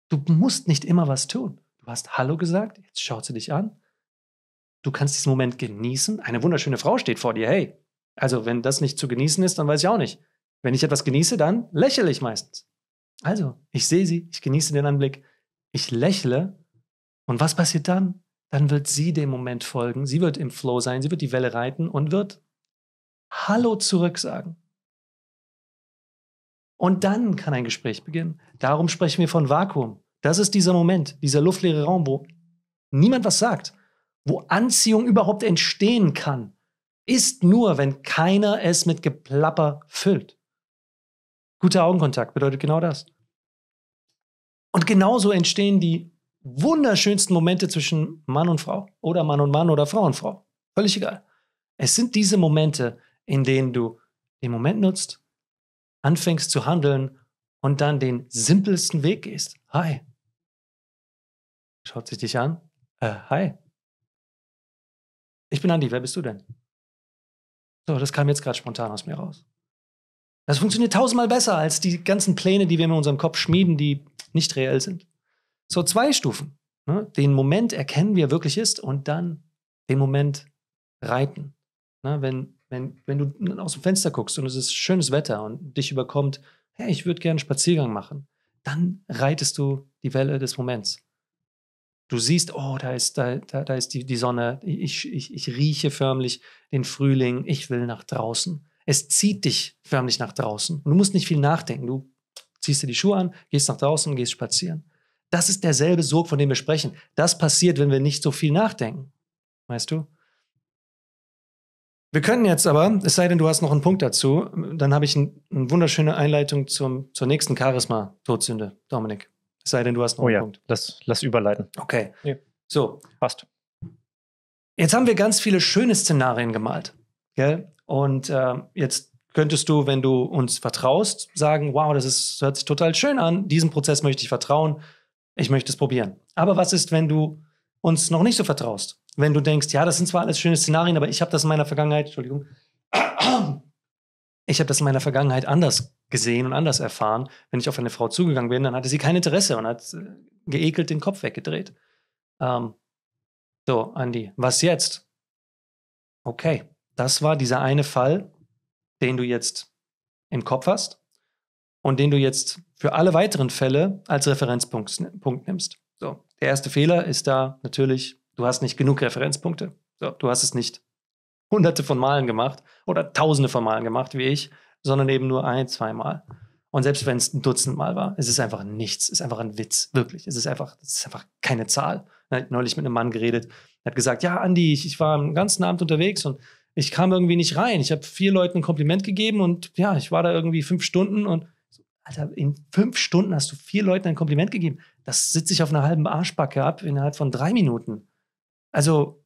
Du musst nicht immer was tun. Du hast Hallo gesagt, jetzt schaut sie dich an. Du kannst diesen Moment genießen. Eine wunderschöne Frau steht vor dir. Hey, also, wenn das nicht zu genießen ist, dann weiß ich auch nicht. Wenn ich etwas genieße, dann lächle ich meistens. Also, ich sehe sie, ich genieße den Anblick, ich lächle. Und was passiert dann? Dann wird sie dem Moment folgen. Sie wird im Flow sein, sie wird die Welle reiten und wird Hallo zurück sagen. Und dann kann ein Gespräch beginnen. Darum sprechen wir von Vakuum. Das ist dieser Moment, dieser luftleere Raum, wo niemand was sagt, wo Anziehung überhaupt entstehen kann, ist nur, wenn keiner es mit Geplapper füllt. Guter Augenkontakt bedeutet genau das. Und genauso entstehen die wunderschönsten Momente zwischen Mann und Frau oder Mann und Mann oder Frau und Frau. Völlig egal. Es sind diese Momente, in denen du den Moment nutzt, anfängst zu handeln und dann den simpelsten Weg gehst. Hi. Schaut sich dich an. Äh, hi. Ich bin Andi, wer bist du denn? So, das kam jetzt gerade spontan aus mir raus. Das funktioniert tausendmal besser als die ganzen Pläne, die wir in unserem Kopf schmieden, die nicht reell sind. So zwei Stufen. Ne? Den Moment erkennen, wie er wirklich ist, und dann den Moment reiten. Ne? Wenn, wenn, wenn du aus dem Fenster guckst und es ist schönes Wetter und dich überkommt, hey, ich würde gerne einen Spaziergang machen, dann reitest du die Welle des Moments. Du siehst, oh, da ist, da, da, da ist die, die Sonne, ich, ich, ich rieche förmlich den Frühling, ich will nach draußen. Es zieht dich förmlich nach draußen. Und du musst nicht viel nachdenken. Du ziehst dir die Schuhe an, gehst nach draußen und gehst spazieren. Das ist derselbe Sog, von dem wir sprechen. Das passiert, wenn wir nicht so viel nachdenken. Weißt du? Wir können jetzt aber, es sei denn, du hast noch einen Punkt dazu, dann habe ich ein, eine wunderschöne Einleitung zum, zur nächsten Charisma-Todsünde, Dominik sei denn, du hast noch oh, einen ja. Punkt. Lass, lass überleiten. Okay. Ja. So. Passt. Jetzt haben wir ganz viele schöne Szenarien gemalt. Gell? Und äh, jetzt könntest du, wenn du uns vertraust, sagen, wow, das ist, hört sich total schön an, diesem Prozess möchte ich vertrauen, ich möchte es probieren. Aber was ist, wenn du uns noch nicht so vertraust? Wenn du denkst, ja, das sind zwar alles schöne Szenarien, aber ich habe das in meiner Vergangenheit, Entschuldigung, ich habe das in meiner Vergangenheit anders gesehen und anders erfahren. Wenn ich auf eine Frau zugegangen bin, dann hatte sie kein Interesse und hat äh, geekelt den Kopf weggedreht. Ähm, so, Andi, was jetzt? Okay, das war dieser eine Fall, den du jetzt im Kopf hast und den du jetzt für alle weiteren Fälle als Referenzpunkt Punkt nimmst. So, der erste Fehler ist da natürlich, du hast nicht genug Referenzpunkte. So, du hast es nicht hunderte von Malen gemacht oder tausende von Malen gemacht wie ich, sondern eben nur ein, zweimal. Und selbst wenn es ein Dutzend Mal war, es ist einfach nichts, es ist einfach ein Witz, wirklich. Es ist einfach, es ist einfach keine Zahl. Neulich mit einem Mann geredet, der hat gesagt, ja, Andi, ich, ich war den ganzen Abend unterwegs und ich kam irgendwie nicht rein. Ich habe vier Leuten ein Kompliment gegeben und ja, ich war da irgendwie fünf Stunden und so, Alter, in fünf Stunden hast du vier Leuten ein Kompliment gegeben. Das sitze ich auf einer halben Arschbacke ab innerhalb von drei Minuten. Also,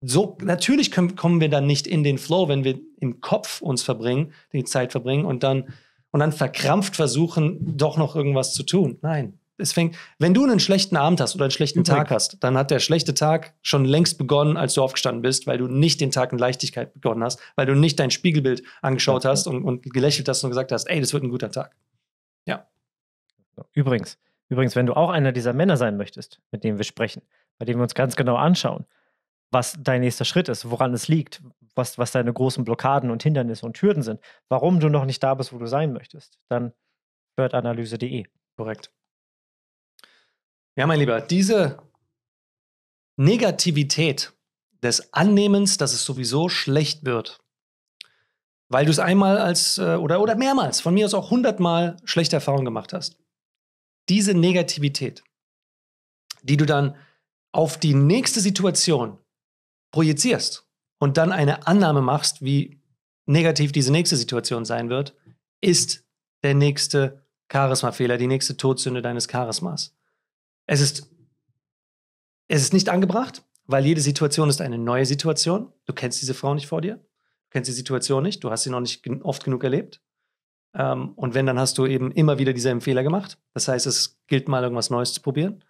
so natürlich können, kommen wir dann nicht in den Flow, wenn wir im Kopf uns verbringen, die Zeit verbringen und dann und dann verkrampft versuchen, doch noch irgendwas zu tun. Nein, es fängt, wenn du einen schlechten Abend hast oder einen schlechten Tag hast, dann hat der schlechte Tag schon längst begonnen, als du aufgestanden bist, weil du nicht den Tag in Leichtigkeit begonnen hast, weil du nicht dein Spiegelbild angeschaut hast und, und gelächelt hast und gesagt hast, ey, das wird ein guter Tag. Ja. Übrigens, übrigens, wenn du auch einer dieser Männer sein möchtest, mit denen wir sprechen, bei denen wir uns ganz genau anschauen, was dein nächster Schritt ist, woran es liegt, was, was deine großen Blockaden und Hindernisse und Hürden sind, warum du noch nicht da bist, wo du sein möchtest, dann birdanalyse.de. Korrekt. Ja, mein Lieber, diese Negativität des Annehmens, dass es sowieso schlecht wird, weil du es einmal als äh, oder, oder mehrmals, von mir aus auch hundertmal schlechte Erfahrungen gemacht hast. Diese Negativität, die du dann auf die nächste Situation projizierst und dann eine Annahme machst, wie negativ diese nächste Situation sein wird, ist der nächste Charismafehler, die nächste Todsünde deines Charismas. Es ist, es ist nicht angebracht, weil jede Situation ist eine neue Situation. Du kennst diese Frau nicht vor dir, du kennst die Situation nicht, du hast sie noch nicht oft genug erlebt. Ähm, und wenn, dann hast du eben immer wieder dieselben Fehler gemacht. Das heißt, es gilt mal, irgendwas Neues zu probieren.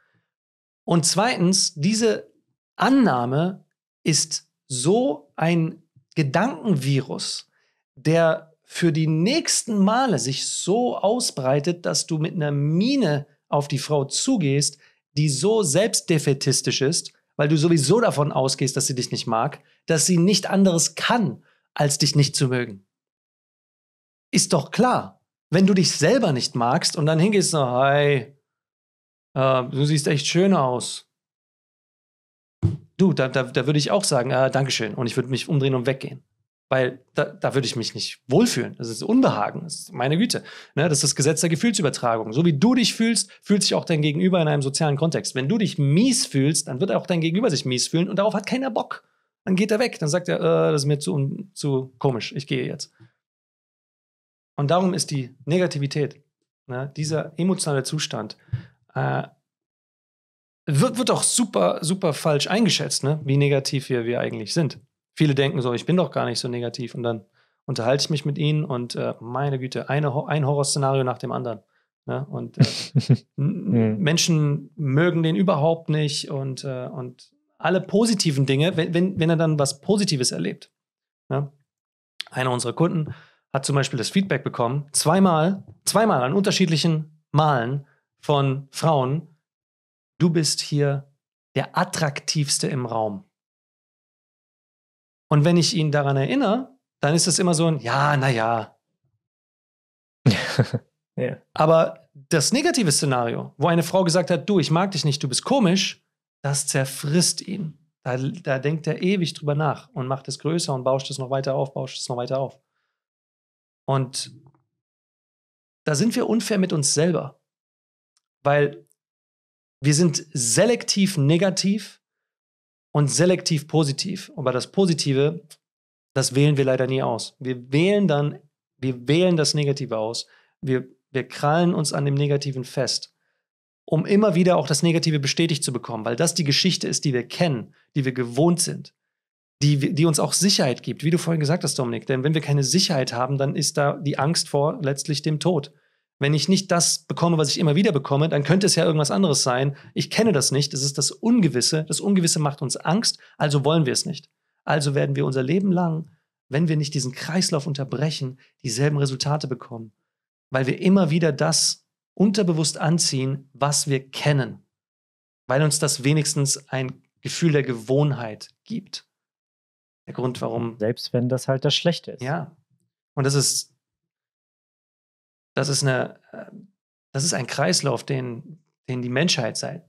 Und zweitens, diese Annahme ist so ein Gedankenvirus, der für die nächsten Male sich so ausbreitet, dass du mit einer Mine auf die Frau zugehst, die so selbstdefetistisch ist, weil du sowieso davon ausgehst, dass sie dich nicht mag, dass sie nicht anderes kann, als dich nicht zu mögen. Ist doch klar, wenn du dich selber nicht magst und dann hingehst, so, hi, äh, du siehst echt schön aus du, da, da, da würde ich auch sagen, äh, Dankeschön. Und ich würde mich umdrehen und weggehen. Weil da, da würde ich mich nicht wohlfühlen. Das ist Unbehagen. Das ist meine Güte. Ne? Das ist das Gesetz der Gefühlsübertragung. So wie du dich fühlst, fühlt sich auch dein Gegenüber in einem sozialen Kontext. Wenn du dich mies fühlst, dann wird auch dein Gegenüber sich mies fühlen und darauf hat keiner Bock. Dann geht er weg. Dann sagt er, äh, das ist mir zu, zu komisch. Ich gehe jetzt. Und darum ist die Negativität, ne? dieser emotionale Zustand, äh, wird, wird auch super, super falsch eingeschätzt, ne? wie negativ wir, wir eigentlich sind. Viele denken so, ich bin doch gar nicht so negativ und dann unterhalte ich mich mit ihnen und äh, meine Güte, eine, ein Horrorszenario nach dem anderen. Ne? Und äh, Menschen mögen den überhaupt nicht und, äh, und alle positiven Dinge, wenn, wenn, wenn er dann was Positives erlebt. Ne? Einer unserer Kunden hat zum Beispiel das Feedback bekommen, zweimal, zweimal an unterschiedlichen Malen von Frauen, du bist hier der attraktivste im Raum. Und wenn ich ihn daran erinnere, dann ist es immer so ein Ja, naja. ja. Aber das negative Szenario, wo eine Frau gesagt hat, du, ich mag dich nicht, du bist komisch, das zerfrisst ihn. Da, da denkt er ewig drüber nach und macht es größer und bauscht es noch weiter auf, bauscht es noch weiter auf. Und da sind wir unfair mit uns selber. Weil wir sind selektiv negativ und selektiv positiv. Aber das Positive, das wählen wir leider nie aus. Wir wählen dann, wir wählen das Negative aus. Wir, wir krallen uns an dem Negativen fest, um immer wieder auch das Negative bestätigt zu bekommen, weil das die Geschichte ist, die wir kennen, die wir gewohnt sind, die, die uns auch Sicherheit gibt, wie du vorhin gesagt hast, Dominik. Denn wenn wir keine Sicherheit haben, dann ist da die Angst vor letztlich dem Tod. Wenn ich nicht das bekomme, was ich immer wieder bekomme, dann könnte es ja irgendwas anderes sein. Ich kenne das nicht. Es ist das Ungewisse. Das Ungewisse macht uns Angst, also wollen wir es nicht. Also werden wir unser Leben lang, wenn wir nicht diesen Kreislauf unterbrechen, dieselben Resultate bekommen, weil wir immer wieder das unterbewusst anziehen, was wir kennen, weil uns das wenigstens ein Gefühl der Gewohnheit gibt. Der Grund, warum. Selbst wenn das halt das Schlechte ist. Ja. Und das ist das ist, eine, ähm, das ist ein Kreislauf, den, den die Menschheit seit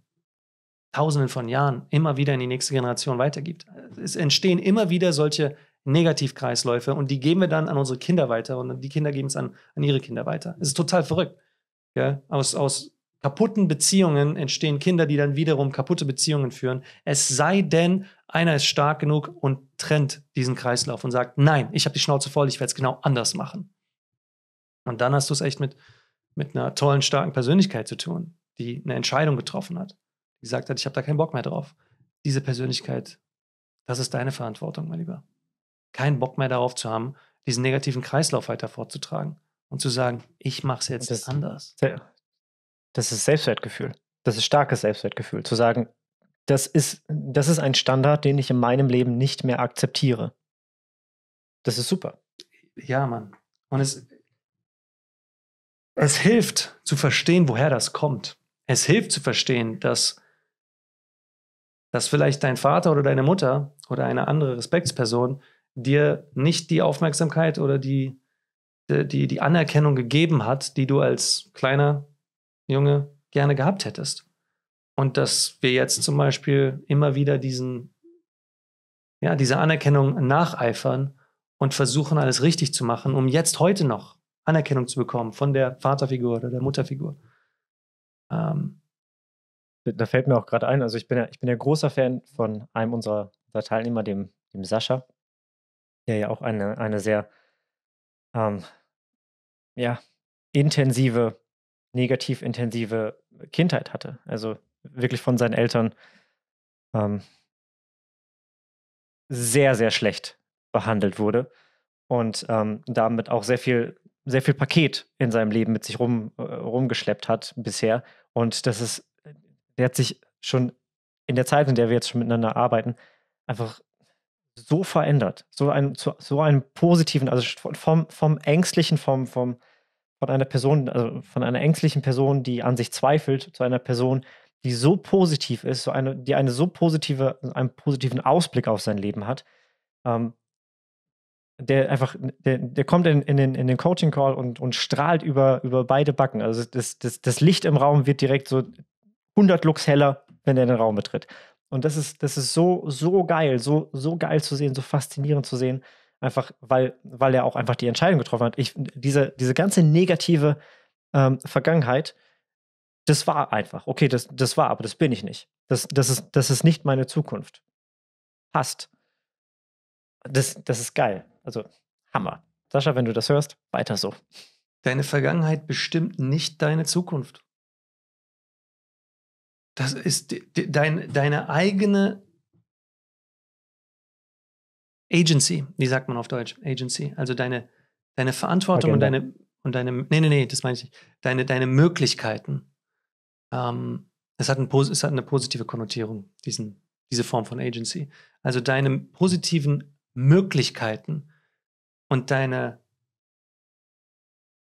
Tausenden von Jahren immer wieder in die nächste Generation weitergibt. Es entstehen immer wieder solche Negativkreisläufe und die geben wir dann an unsere Kinder weiter und die Kinder geben es an, an ihre Kinder weiter. Es ist total verrückt. Ja? Aus, aus kaputten Beziehungen entstehen Kinder, die dann wiederum kaputte Beziehungen führen. Es sei denn, einer ist stark genug und trennt diesen Kreislauf und sagt, nein, ich habe die Schnauze voll, ich werde es genau anders machen. Und dann hast du es echt mit, mit einer tollen, starken Persönlichkeit zu tun, die eine Entscheidung getroffen hat, die gesagt hat, ich habe da keinen Bock mehr drauf. Diese Persönlichkeit, das ist deine Verantwortung, mein Lieber. Keinen Bock mehr darauf zu haben, diesen negativen Kreislauf weiter fortzutragen und zu sagen, ich mache es jetzt das, anders. Das ist Selbstwertgefühl. Das ist starkes Selbstwertgefühl. Zu sagen, das ist, das ist ein Standard, den ich in meinem Leben nicht mehr akzeptiere. Das ist super. Ja, Mann. Und es, es hilft zu verstehen, woher das kommt. Es hilft zu verstehen, dass, dass vielleicht dein Vater oder deine Mutter oder eine andere Respektsperson dir nicht die Aufmerksamkeit oder die, die, die Anerkennung gegeben hat, die du als kleiner Junge gerne gehabt hättest. Und dass wir jetzt zum Beispiel immer wieder diesen, ja, diese Anerkennung nacheifern und versuchen, alles richtig zu machen, um jetzt heute noch Anerkennung zu bekommen von der Vaterfigur oder der Mutterfigur. Ähm. Da fällt mir auch gerade ein, also ich bin ja, ich bin ja großer Fan von einem unserer, Teilnehmer, dem, dem Sascha, der ja auch eine, eine sehr ähm, ja, intensive, negativ intensive Kindheit hatte. Also wirklich von seinen Eltern ähm, sehr, sehr schlecht behandelt wurde und ähm, damit auch sehr viel sehr viel Paket in seinem Leben mit sich rum, äh, rumgeschleppt hat bisher. Und das ist, der hat sich schon in der Zeit, in der wir jetzt schon miteinander arbeiten, einfach so verändert. So ein, so, so einen positiven, also vom, vom ängstlichen, vom, vom, von einer Person, also von einer ängstlichen Person, die an sich zweifelt, zu einer Person, die so positiv ist, so eine, die eine so positive, einen positiven Ausblick auf sein Leben hat, ähm, der einfach, der, der kommt in, in, den, in den Coaching Call und, und strahlt über, über beide Backen. Also das, das, das Licht im Raum wird direkt so 100 Lux heller, wenn er den Raum betritt. Und das ist, das ist so, so geil, so, so geil zu sehen, so faszinierend zu sehen, einfach weil, weil er auch einfach die Entscheidung getroffen hat. Ich, diese, diese ganze negative ähm, Vergangenheit, das war einfach. Okay, das, das war, aber das bin ich nicht. Das, das, ist, das ist nicht meine Zukunft. Passt. Das, das ist geil. Also Hammer. Sascha, wenn du das hörst, weiter so. Deine Vergangenheit bestimmt nicht deine Zukunft. Das ist de, de, dein, deine eigene Agency, wie sagt man auf Deutsch? Agency. Also deine, deine Verantwortung Agenda. und deine, und deine, nee, nee, nee, das meine ich nicht. Deine, deine Möglichkeiten. Ähm, es, hat ein, es hat eine positive Konnotierung, diesen, diese Form von Agency. Also deine positiven Möglichkeiten und deine,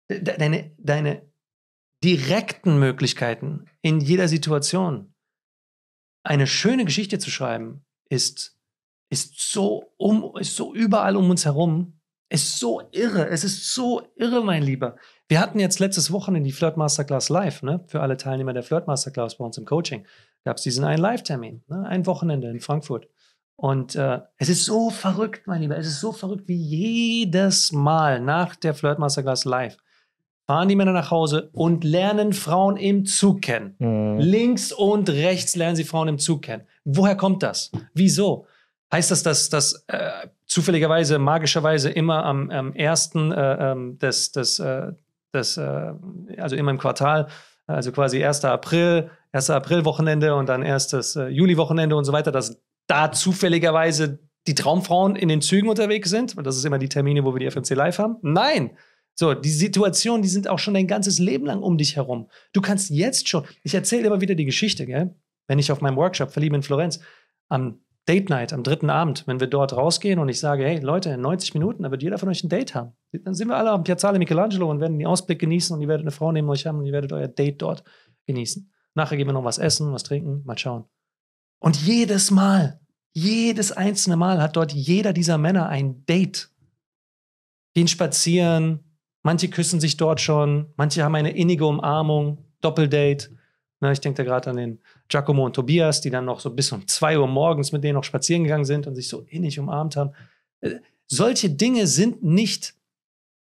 deine, deine direkten Möglichkeiten in jeder Situation eine schöne Geschichte zu schreiben, ist, ist, so, um, ist so überall um uns herum, ist so irre. Es ist so irre, mein Lieber. Wir hatten jetzt letztes Wochenende die Flirt Masterclass live, ne? Für alle Teilnehmer der Flirt Masterclass bei uns im Coaching gab es diesen einen Live-Termin, ne? ein Wochenende in Frankfurt. Und äh, es ist so verrückt, mein Lieber, es ist so verrückt, wie jedes Mal nach der Flirtmasterclass live fahren die Männer nach Hause und lernen Frauen im Zug kennen. Mhm. Links und rechts lernen sie Frauen im Zug kennen. Woher kommt das? Wieso? Heißt das, dass das äh, zufälligerweise, magischerweise immer am, am ersten äh, ähm, des, des, äh, des äh, also immer im Quartal, also quasi 1. April, 1. April-Wochenende und dann 1. Äh, Juli-Wochenende und so weiter, dass da zufälligerweise die Traumfrauen in den Zügen unterwegs sind, weil das ist immer die Termine, wo wir die FMC live haben. Nein, so, die Situation, die sind auch schon dein ganzes Leben lang um dich herum. Du kannst jetzt schon, ich erzähle immer wieder die Geschichte, gell? wenn ich auf meinem Workshop verliebe in Florenz am Date Night, am dritten Abend, wenn wir dort rausgehen und ich sage, hey Leute, in 90 Minuten, da wird jeder von euch ein Date haben. Dann sind wir alle am Piazzale Michelangelo und werden den Ausblick genießen und ihr werdet eine Frau neben euch haben und ihr werdet euer Date dort genießen. Nachher gehen wir noch was essen, was trinken, mal schauen. Und jedes Mal, jedes einzelne Mal hat dort jeder dieser Männer ein Date. Gehen spazieren, manche küssen sich dort schon, manche haben eine innige Umarmung, Doppeldate. Na, ne, ich denke da gerade an den Giacomo und Tobias, die dann noch so bis um 2 Uhr morgens mit denen noch spazieren gegangen sind und sich so innig umarmt haben. Äh, solche Dinge sind nicht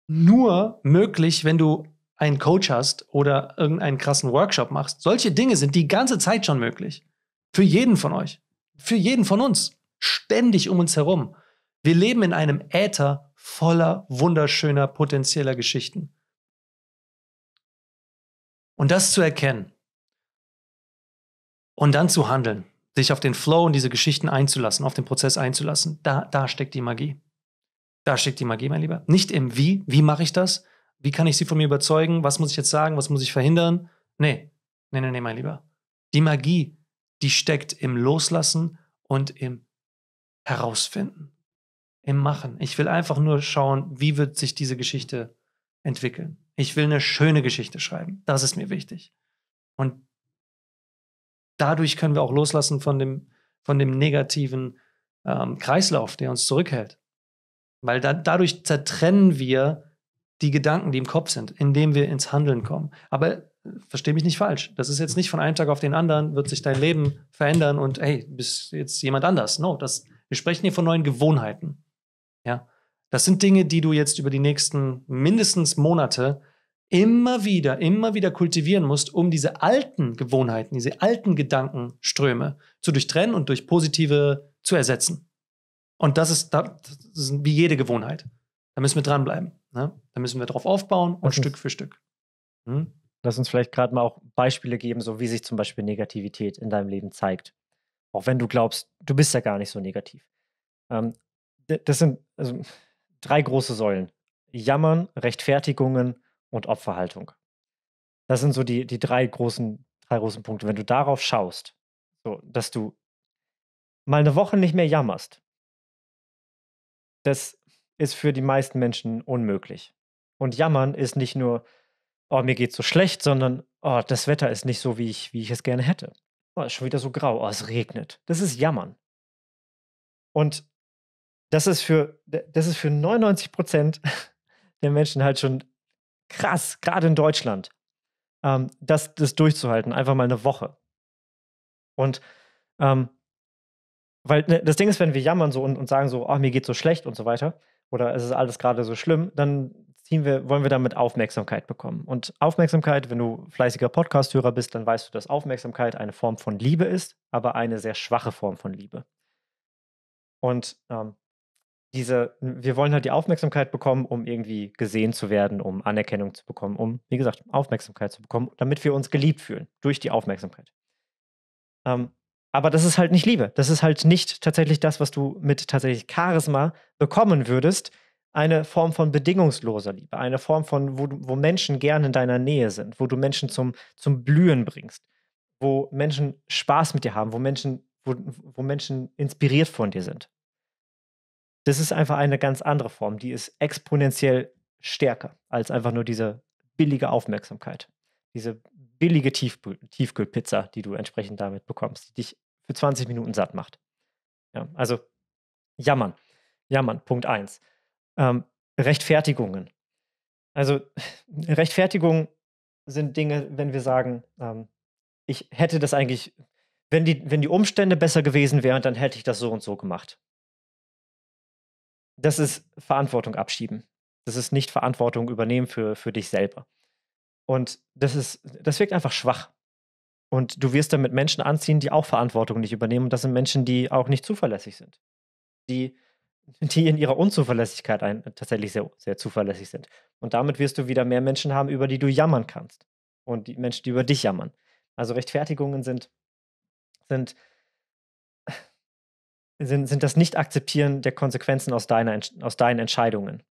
nur möglich, wenn du einen Coach hast oder irgendeinen krassen Workshop machst. Solche Dinge sind die ganze Zeit schon möglich. Für jeden von euch. Für jeden von uns. Ständig um uns herum. Wir leben in einem Äther voller wunderschöner potenzieller Geschichten. Und das zu erkennen und dann zu handeln, sich auf den Flow und diese Geschichten einzulassen, auf den Prozess einzulassen, da, da steckt die Magie. Da steckt die Magie, mein Lieber. Nicht im Wie, wie mache ich das? Wie kann ich sie von mir überzeugen? Was muss ich jetzt sagen? Was muss ich verhindern? Nee, nee, nee, nee, mein Lieber. Die Magie die steckt im Loslassen und im Herausfinden, im Machen. Ich will einfach nur schauen, wie wird sich diese Geschichte entwickeln. Ich will eine schöne Geschichte schreiben. Das ist mir wichtig. Und dadurch können wir auch loslassen von dem, von dem negativen ähm, Kreislauf, der uns zurückhält. Weil da, dadurch zertrennen wir die Gedanken, die im Kopf sind, indem wir ins Handeln kommen. Aber verstehe mich nicht falsch. Das ist jetzt nicht von einem Tag auf den anderen, wird sich dein Leben verändern und hey, bist jetzt jemand anders. No, das, wir sprechen hier von neuen Gewohnheiten. Ja. Das sind Dinge, die du jetzt über die nächsten mindestens Monate immer wieder, immer wieder kultivieren musst, um diese alten Gewohnheiten, diese alten Gedankenströme zu durchtrennen und durch positive zu ersetzen. Und das ist, das ist wie jede Gewohnheit. Da müssen wir dranbleiben. Ne? Da müssen wir drauf aufbauen und okay. Stück für Stück. Hm? Lass uns vielleicht gerade mal auch Beispiele geben, so wie sich zum Beispiel Negativität in deinem Leben zeigt. Auch wenn du glaubst, du bist ja gar nicht so negativ. Ähm, das sind also drei große Säulen. Jammern, Rechtfertigungen und Opferhaltung. Das sind so die, die drei, großen, drei großen Punkte. Wenn du darauf schaust, so, dass du mal eine Woche nicht mehr jammerst, das ist für die meisten Menschen unmöglich. Und jammern ist nicht nur oh, mir geht's so schlecht, sondern oh, das Wetter ist nicht so, wie ich, wie ich es gerne hätte. Oh, es ist schon wieder so grau, oh, es regnet. Das ist Jammern. Und das ist für, das ist für 99 Prozent der Menschen halt schon krass, gerade in Deutschland, ähm, das, das durchzuhalten, einfach mal eine Woche. Und ähm, weil ne, das Ding ist, wenn wir jammern so und, und sagen so, oh, mir geht so schlecht und so weiter, oder es ist alles gerade so schlimm, dann ziehen wir, wollen wir damit Aufmerksamkeit bekommen. Und Aufmerksamkeit, wenn du fleißiger Podcast-Hörer bist, dann weißt du, dass Aufmerksamkeit eine Form von Liebe ist, aber eine sehr schwache Form von Liebe. Und ähm, diese, wir wollen halt die Aufmerksamkeit bekommen, um irgendwie gesehen zu werden, um Anerkennung zu bekommen, um, wie gesagt, Aufmerksamkeit zu bekommen, damit wir uns geliebt fühlen durch die Aufmerksamkeit. Ähm, aber das ist halt nicht Liebe. Das ist halt nicht tatsächlich das, was du mit tatsächlich Charisma bekommen würdest, eine Form von bedingungsloser Liebe, eine Form von, wo, du, wo Menschen gerne in deiner Nähe sind, wo du Menschen zum, zum Blühen bringst, wo Menschen Spaß mit dir haben, wo Menschen, wo, wo Menschen inspiriert von dir sind. Das ist einfach eine ganz andere Form, die ist exponentiell stärker als einfach nur diese billige Aufmerksamkeit, diese billige Tief Tiefkühlpizza, die du entsprechend damit bekommst, die dich für 20 Minuten satt macht. Ja, also jammern, jammern, Punkt 1. Ähm, Rechtfertigungen. Also Rechtfertigungen sind Dinge, wenn wir sagen, ähm, ich hätte das eigentlich, wenn die, wenn die Umstände besser gewesen wären, dann hätte ich das so und so gemacht. Das ist Verantwortung abschieben. Das ist nicht Verantwortung übernehmen für, für dich selber. Und das ist, das wirkt einfach schwach. Und du wirst damit Menschen anziehen, die auch Verantwortung nicht übernehmen. Und das sind Menschen, die auch nicht zuverlässig sind. Die die in ihrer Unzuverlässigkeit ein, äh, tatsächlich sehr, sehr zuverlässig sind. Und damit wirst du wieder mehr Menschen haben, über die du jammern kannst. Und die Menschen, die über dich jammern. Also Rechtfertigungen sind, sind, sind, sind das Nicht-Akzeptieren der Konsequenzen aus, deiner, aus deinen Entscheidungen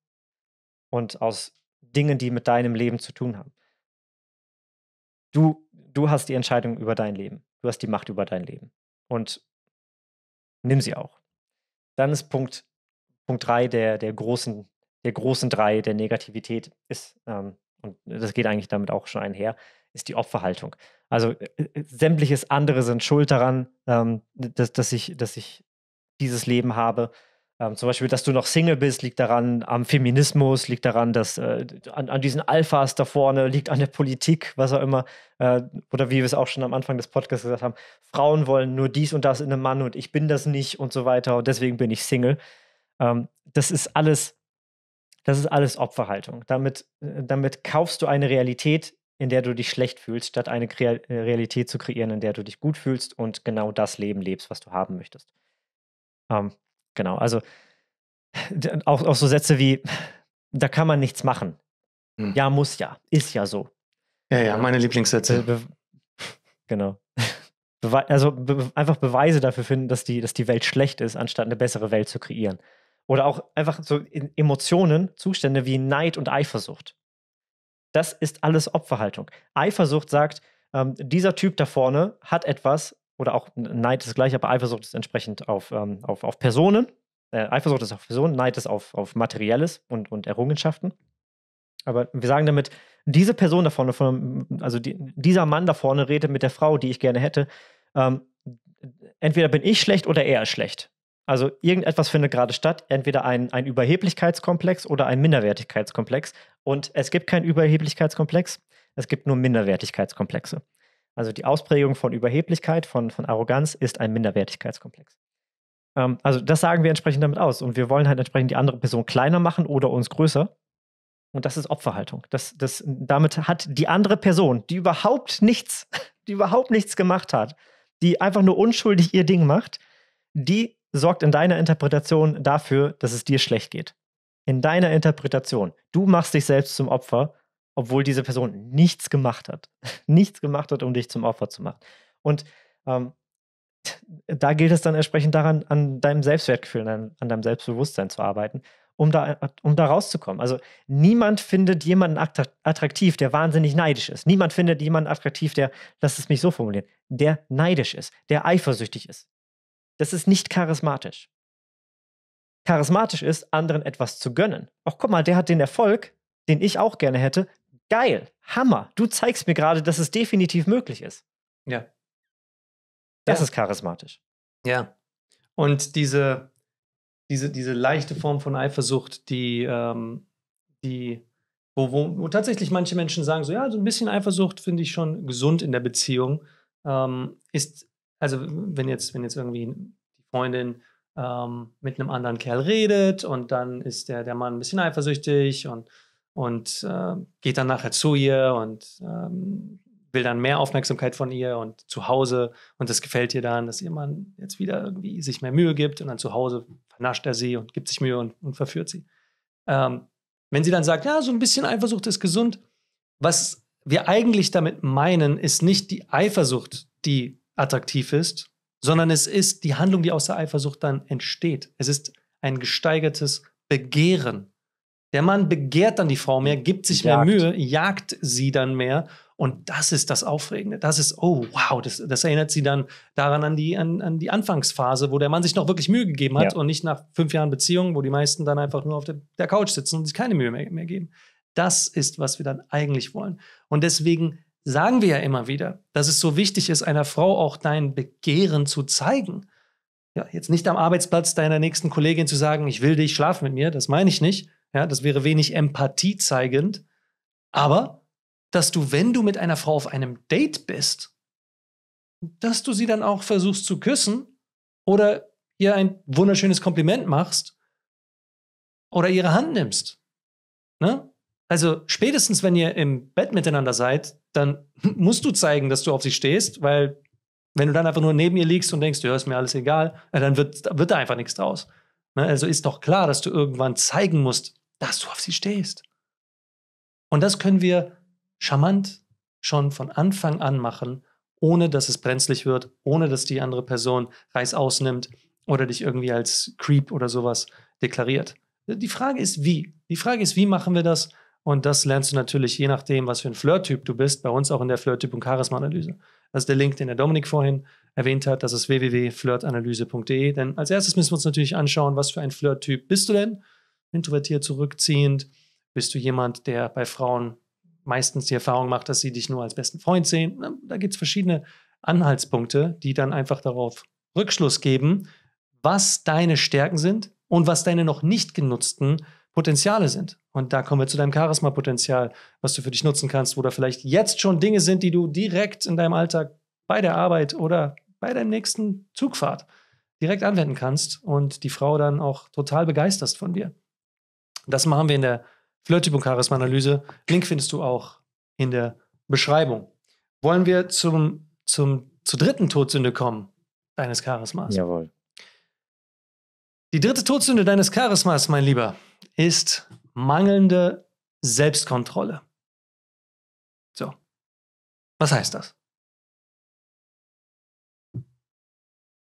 und aus Dingen, die mit deinem Leben zu tun haben. Du, du hast die Entscheidung über dein Leben. Du hast die Macht über dein Leben. Und nimm sie auch. Dann ist Punkt Punkt 3 der, der, großen, der großen drei der Negativität ist, ähm, und das geht eigentlich damit auch schon einher, ist die Opferhaltung. Also äh, äh, äh sämtliches andere sind schuld daran, ähm, dass, dass, ich, dass ich dieses Leben habe. Ähm, zum Beispiel, dass du noch Single bist, liegt daran am Feminismus, liegt daran, dass äh, an, an, diesen Alphas da vorne, liegt an der Politik, was auch immer. Äh, oder wie wir es auch schon am Anfang des Podcasts gesagt haben, Frauen wollen nur dies und das in einem Mann und ich bin das nicht und so weiter und deswegen bin ich Single. Ähm, das ist alles, das ist alles Opferhaltung. Damit, äh, damit kaufst du eine Realität, in der du dich schlecht fühlst, statt eine Kre äh, Realität zu kreieren, in der du dich gut fühlst und genau das Leben lebst, was du haben möchtest. Ähm, genau, also auch, auch so Sätze wie, da kann man nichts machen. Hm. Ja, muss ja, ist ja so. Ja, ja, meine Lieblingssätze. Be genau. Bewe also be einfach Beweise dafür finden, dass die, dass die Welt schlecht ist, anstatt eine bessere Welt zu kreieren. Oder auch einfach so Emotionen, Zustände wie Neid und Eifersucht. Das ist alles Opferhaltung. Eifersucht sagt, ähm, dieser Typ da vorne hat etwas, oder auch Neid ist gleich, aber Eifersucht ist entsprechend auf, ähm, auf, auf Personen. Äh, Eifersucht ist auf Personen, Neid ist auf, auf Materielles und, und Errungenschaften. Aber wir sagen damit, diese Person da vorne, von, also die, dieser Mann da vorne redet mit der Frau, die ich gerne hätte. Ähm, entweder bin ich schlecht oder er ist schlecht. Also irgendetwas findet gerade statt, entweder ein, ein Überheblichkeitskomplex oder ein Minderwertigkeitskomplex. Und es gibt keinen Überheblichkeitskomplex, es gibt nur Minderwertigkeitskomplexe. Also die Ausprägung von Überheblichkeit, von, von Arroganz ist ein Minderwertigkeitskomplex. Ähm, also das sagen wir entsprechend damit aus. Und wir wollen halt entsprechend die andere Person kleiner machen oder uns größer. Und das ist Opferhaltung. Das, das, damit hat die andere Person, die überhaupt nichts, die überhaupt nichts gemacht hat, die einfach nur unschuldig ihr Ding macht, die sorgt in deiner Interpretation dafür, dass es dir schlecht geht. In deiner Interpretation. Du machst dich selbst zum Opfer, obwohl diese Person nichts gemacht hat. nichts gemacht hat, um dich zum Opfer zu machen. Und ähm, da gilt es dann entsprechend daran, an deinem Selbstwertgefühl, an, an deinem Selbstbewusstsein zu arbeiten, um da, um da rauszukommen. Also niemand findet jemanden attraktiv, der wahnsinnig neidisch ist. Niemand findet jemanden attraktiv, der, lass es mich so formulieren, der neidisch ist, der eifersüchtig ist, das ist nicht charismatisch. Charismatisch ist, anderen etwas zu gönnen. Ach, guck mal, der hat den Erfolg, den ich auch gerne hätte. Geil, Hammer. Du zeigst mir gerade, dass es definitiv möglich ist. Ja. Das ja. ist charismatisch. Ja. Und diese, diese, diese leichte Form von Eifersucht, die, ähm, die wo, wo, wo, tatsächlich manche Menschen sagen, so ja, so ein bisschen Eifersucht finde ich schon gesund in der Beziehung, ähm, ist also wenn jetzt, wenn jetzt irgendwie die Freundin ähm, mit einem anderen Kerl redet und dann ist der, der Mann ein bisschen eifersüchtig und, und äh, geht dann nachher zu ihr und ähm, will dann mehr Aufmerksamkeit von ihr und zu Hause und das gefällt ihr dann, dass ihr Mann jetzt wieder irgendwie sich mehr Mühe gibt und dann zu Hause vernascht er sie und gibt sich Mühe und, und verführt sie. Ähm, wenn sie dann sagt, ja, so ein bisschen Eifersucht ist gesund, was wir eigentlich damit meinen, ist nicht die Eifersucht, die attraktiv ist, sondern es ist die Handlung, die aus der Eifersucht dann entsteht. Es ist ein gesteigertes Begehren. Der Mann begehrt dann die Frau mehr, gibt sich jagt. mehr Mühe, jagt sie dann mehr. Und das ist das Aufregende. Das ist, oh wow, das, das erinnert sie dann daran an die, an, an, die Anfangsphase, wo der Mann sich noch wirklich Mühe gegeben hat ja. und nicht nach fünf Jahren Beziehung, wo die meisten dann einfach nur auf der, der Couch sitzen und sich keine Mühe mehr, mehr geben. Das ist, was wir dann eigentlich wollen. Und deswegen sagen wir ja immer wieder, dass es so wichtig ist, einer Frau auch dein Begehren zu zeigen. Ja, jetzt nicht am Arbeitsplatz deiner nächsten Kollegin zu sagen, ich will dich, schlaf mit mir, das meine ich nicht. Ja, das wäre wenig Empathie zeigend. Aber, dass du, wenn du mit einer Frau auf einem Date bist, dass du sie dann auch versuchst zu küssen oder ihr ein wunderschönes Kompliment machst oder ihre Hand nimmst. Ne? Also spätestens, wenn ihr im Bett miteinander seid, dann musst du zeigen, dass du auf sie stehst, weil wenn du dann einfach nur neben ihr liegst und denkst, ja, hörst mir alles egal, äh, dann wird, wird da einfach nichts draus. Ne, also ist doch klar, dass du irgendwann zeigen musst, dass du auf sie stehst. Und das können wir charmant schon von Anfang an machen, ohne dass es brenzlig wird, ohne dass die andere Person Reis ausnimmt oder dich irgendwie als Creep oder sowas deklariert. Die Frage ist, wie? Die Frage ist, wie machen wir das? Und das lernst du natürlich je nachdem, was für ein Flirt-Typ du bist, bei uns auch in der Flirt-Typ- und Charisma-Analyse. Also der Link, den der Dominik vorhin erwähnt hat, das ist www.flirtanalyse.de. Denn als erstes müssen wir uns natürlich anschauen, was für ein Flirt-Typ bist du denn? Introvertiert, zurückziehend? Bist du jemand, der bei Frauen meistens die Erfahrung macht, dass sie dich nur als besten Freund sehen? Da gibt es verschiedene Anhaltspunkte, die dann einfach darauf Rückschluss geben, was deine Stärken sind und was deine noch nicht genutzten sind. Potenziale sind. Und da kommen wir zu deinem Charisma-Potenzial, was du für dich nutzen kannst, wo da vielleicht jetzt schon Dinge sind, die du direkt in deinem Alltag bei der Arbeit oder bei deinem nächsten Zugfahrt direkt anwenden kannst und die Frau dann auch total begeisterst von dir. Das machen wir in der Flirttypung Charisma-Analyse. Link findest du auch in der Beschreibung. Wollen wir zum, zum, zur dritten Todsünde kommen, deines Charismas? Jawohl. Die dritte Todsünde deines Charismas, mein Lieber, ist mangelnde Selbstkontrolle. So. Was heißt das?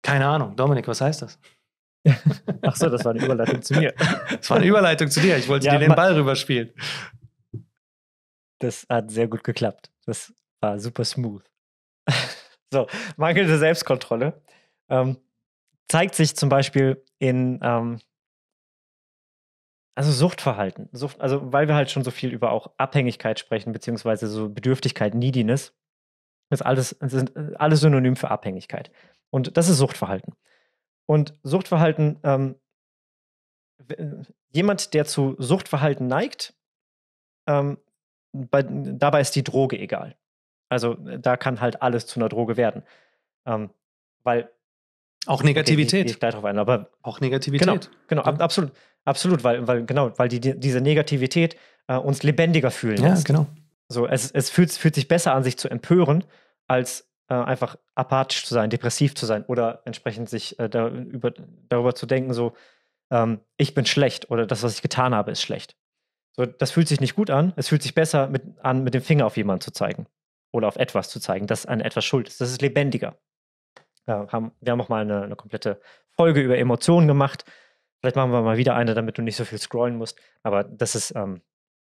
Keine Ahnung. Dominik, was heißt das? Ach so, das war eine Überleitung zu mir. Das war eine Überleitung zu dir. Ich wollte ja, dir den Ball rüberspielen. Das hat sehr gut geklappt. Das war super smooth. So, mangelnde Selbstkontrolle ähm, zeigt sich zum Beispiel in ähm, also Suchtverhalten. Sucht, also weil wir halt schon so viel über auch Abhängigkeit sprechen, beziehungsweise so Bedürftigkeit, Neediness, ist alles, sind äh, alles synonym für Abhängigkeit. Und das ist Suchtverhalten. Und Suchtverhalten, ähm, äh, jemand, der zu Suchtverhalten neigt, ähm, bei, dabei ist die Droge egal. Also äh, da kann halt alles zu einer Droge werden. Ähm, weil auch Negativität. Okay, ich, gleich drauf ein, aber auch Negativität. Genau, genau ab, absolut, absolut, weil, weil genau, weil die, diese Negativität äh, uns lebendiger fühlen ja, lässt. genau. So, es, es fühlt, fühlt sich besser an, sich zu empören, als äh, einfach apathisch zu sein, depressiv zu sein oder entsprechend sich äh, da, über, darüber zu denken, so, ähm, ich bin schlecht oder das, was ich getan habe, ist schlecht. So, das fühlt sich nicht gut an. Es fühlt sich besser mit, an, mit dem Finger auf jemanden zu zeigen oder auf etwas zu zeigen, das an etwas schuld ist. Das ist lebendiger haben, wir haben auch mal eine, eine komplette Folge über Emotionen gemacht. Vielleicht machen wir mal wieder eine, damit du nicht so viel scrollen musst. Aber das ist, ähm,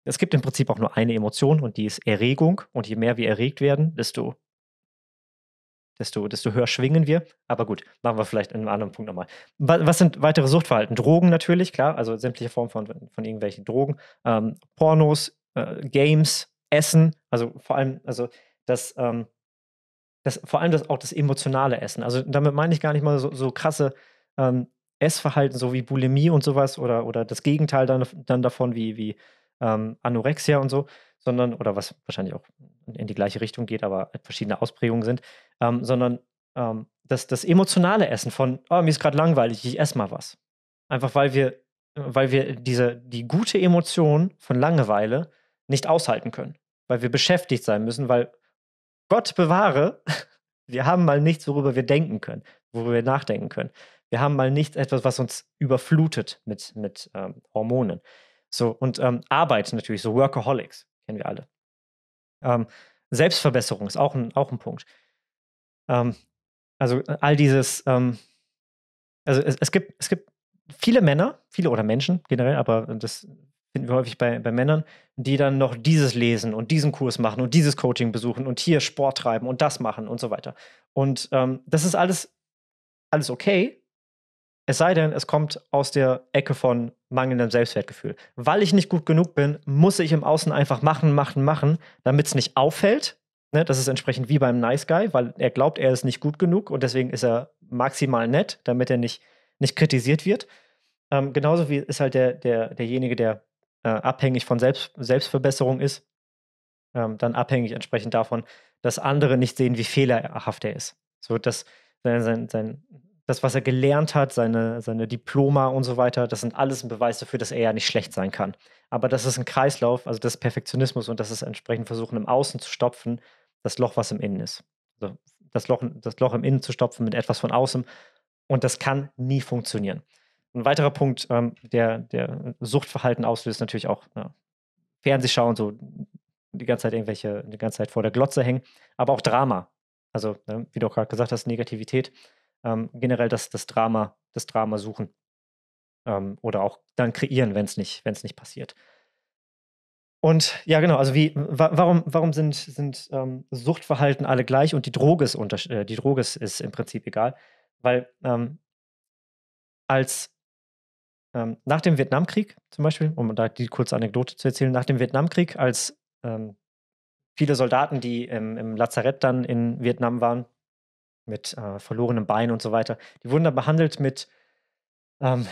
es gibt im Prinzip auch nur eine Emotion und die ist Erregung. Und je mehr wir erregt werden, desto, desto, desto höher schwingen wir. Aber gut, machen wir vielleicht in einem anderen Punkt nochmal. Was sind weitere Suchtverhalten? Drogen natürlich, klar, also sämtliche Formen von, von irgendwelchen Drogen. Ähm, Pornos, äh, Games, Essen, also vor allem, also das, ähm, das, vor allem das, auch das emotionale Essen. Also damit meine ich gar nicht mal so, so krasse ähm, Essverhalten, so wie Bulimie und sowas oder, oder das Gegenteil dann, dann davon wie, wie ähm, Anorexia und so, sondern, oder was wahrscheinlich auch in die gleiche Richtung geht, aber halt verschiedene Ausprägungen sind, ähm, sondern ähm, das, das emotionale Essen von, oh, mir ist gerade langweilig, ich esse mal was. Einfach weil wir, weil wir diese, die gute Emotion von Langeweile nicht aushalten können, weil wir beschäftigt sein müssen, weil Gott bewahre, wir haben mal nichts, worüber wir denken können, worüber wir nachdenken können. Wir haben mal nichts, etwas, was uns überflutet mit, mit ähm, Hormonen. So, und ähm, Arbeit natürlich, so Workaholics, kennen wir alle. Ähm, Selbstverbesserung ist auch ein, auch ein Punkt. Ähm, also äh, all dieses, ähm, also es, es, gibt, es gibt viele Männer, viele oder Menschen generell, aber das finden wir häufig bei, bei Männern, die dann noch dieses lesen und diesen Kurs machen und dieses Coaching besuchen und hier Sport treiben und das machen und so weiter. Und ähm, das ist alles, alles okay, es sei denn, es kommt aus der Ecke von mangelndem Selbstwertgefühl. Weil ich nicht gut genug bin, muss ich im Außen einfach machen, machen, machen, damit es nicht auffällt. Ne, das ist entsprechend wie beim Nice Guy, weil er glaubt, er ist nicht gut genug und deswegen ist er maximal nett, damit er nicht, nicht kritisiert wird. Ähm, genauso wie ist halt der, der, derjenige, der äh, abhängig von Selbst Selbstverbesserung ist, ähm, dann abhängig entsprechend davon, dass andere nicht sehen, wie fehlerhaft er ist. So dass sein, sein, sein, das, was er gelernt hat, seine, seine Diploma und so weiter, das sind alles ein Beweis dafür, dass er ja nicht schlecht sein kann. Aber das ist ein Kreislauf, also das ist Perfektionismus und das ist entsprechend versuchen, im Außen zu stopfen, das Loch, was im Innen ist. Also das Loch, das Loch im Innen zu stopfen mit etwas von außen. Und das kann nie funktionieren. Ein weiterer Punkt, ähm, der, der Suchtverhalten auslöst, natürlich auch äh, Fernsehschauen, so die ganze Zeit irgendwelche, die ganze Zeit vor der Glotze hängen, aber auch Drama. Also, ne, wie du auch gerade gesagt hast, Negativität, ähm, generell das, das Drama, das Drama suchen. Ähm, oder auch dann kreieren, wenn es nicht, wenn's nicht passiert. Und ja, genau, also wie, wa warum, warum sind, sind ähm, Suchtverhalten alle gleich und die Droge ist, unter, äh, die Droge ist, ist im Prinzip egal? Weil ähm, als ähm, nach dem Vietnamkrieg zum Beispiel, um da die kurze Anekdote zu erzählen, nach dem Vietnamkrieg, als ähm, viele Soldaten, die im, im, Lazarett dann in Vietnam waren, mit äh, verlorenem Bein und so weiter, die wurden dann behandelt mit, ähm,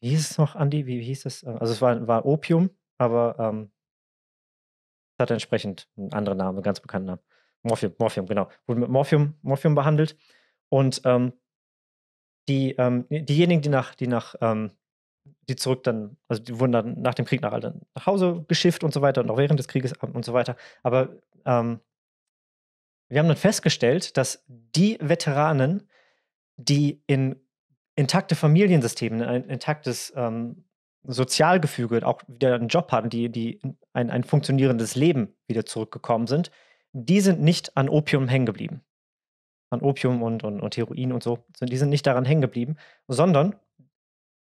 wie hieß es noch, Andi, wie, hieß es? Äh, also es war, war Opium, aber ähm, es hat entsprechend einen anderen Namen, einen ganz bekannten Namen. Morphium, Morphium, genau. Wurden mit Morphium, Morphium behandelt. Und ähm, die, ähm, diejenigen, die nach, die nach ähm, die zurück dann, also die wurden dann nach dem Krieg nach, nach Hause geschifft und so weiter und auch während des Krieges ähm, und so weiter. Aber ähm, wir haben dann festgestellt, dass die Veteranen, die in intakte Familiensysteme, in ein intaktes ähm, Sozialgefüge, auch wieder einen Job hatten, die, die ein, ein funktionierendes Leben wieder zurückgekommen sind, die sind nicht an Opium hängen geblieben. An Opium und, und, und Heroin und so, die sind nicht daran hängen geblieben, sondern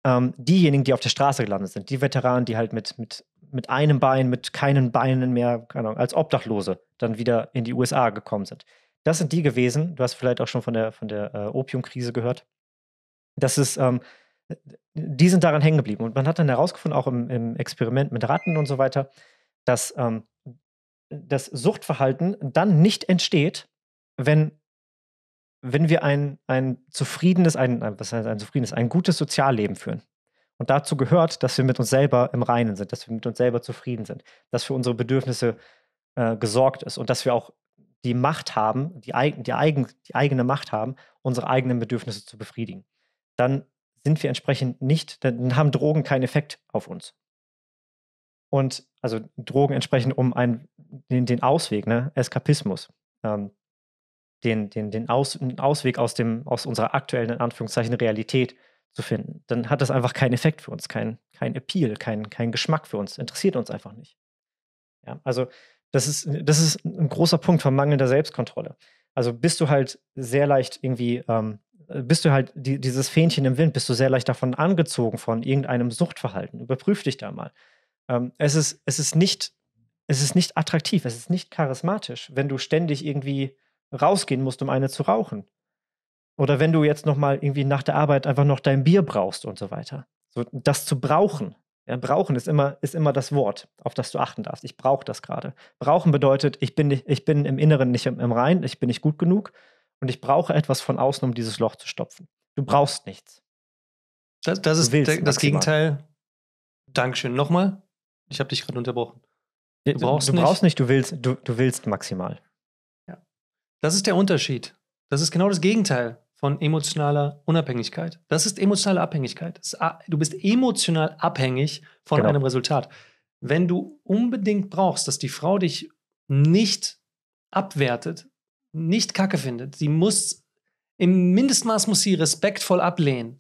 ähm, diejenigen, die auf der Straße gelandet sind, die Veteranen, die halt mit, mit, mit einem Bein, mit keinen Beinen mehr, keine Ahnung, als Obdachlose dann wieder in die USA gekommen sind. Das sind die gewesen, du hast vielleicht auch schon von der, von der äh, Opiumkrise gehört. Das ist, ähm, die sind daran hängen geblieben. Und man hat dann herausgefunden, auch im, im Experiment mit Ratten und so weiter, dass ähm, das Suchtverhalten dann nicht entsteht, wenn wenn wir ein, ein zufriedenes, ein, was heißt ein zufriedenes, ein gutes Sozialleben führen. Und dazu gehört, dass wir mit uns selber im Reinen sind, dass wir mit uns selber zufrieden sind, dass für unsere Bedürfnisse äh, gesorgt ist und dass wir auch die Macht haben, die, eig die, eigen die eigene Macht haben, unsere eigenen Bedürfnisse zu befriedigen. Dann sind wir entsprechend nicht, dann haben Drogen keinen Effekt auf uns. Und also Drogen entsprechend um einen, den, den Ausweg, ne? Eskapismus. Ähm, den, den, den Aus, Ausweg aus, dem, aus unserer aktuellen, in Anführungszeichen, Realität zu finden, dann hat das einfach keinen Effekt für uns, keinen kein Appeal, keinen kein Geschmack für uns, interessiert uns einfach nicht. Ja, also das ist, das ist ein großer Punkt von mangelnder Selbstkontrolle. Also bist du halt sehr leicht irgendwie, ähm, bist du halt die, dieses Fähnchen im Wind, bist du sehr leicht davon angezogen von irgendeinem Suchtverhalten. Überprüf dich da mal. Ähm, es, ist, es, ist nicht, es ist nicht attraktiv, es ist nicht charismatisch, wenn du ständig irgendwie rausgehen musst, um eine zu rauchen. Oder wenn du jetzt nochmal irgendwie nach der Arbeit einfach noch dein Bier brauchst und so weiter. So, das zu brauchen. Ja, brauchen ist immer, ist immer das Wort, auf das du achten darfst. Ich brauche das gerade. Brauchen bedeutet, ich bin, ich bin im Inneren nicht im, im Rein, ich bin nicht gut genug und ich brauche etwas von außen, um dieses Loch zu stopfen. Du brauchst nichts. Das, das ist das Gegenteil. Dankeschön. Nochmal. Ich habe dich gerade unterbrochen. Du, brauchst, du, du nicht. nicht, du willst, du, du willst maximal. Das ist der Unterschied. Das ist genau das Gegenteil von emotionaler Unabhängigkeit. Das ist emotionale Abhängigkeit. du bist emotional abhängig von genau. einem Resultat. Wenn du unbedingt brauchst, dass die Frau dich nicht abwertet, nicht kacke findet, sie muss im Mindestmaß muss sie respektvoll ablehnen.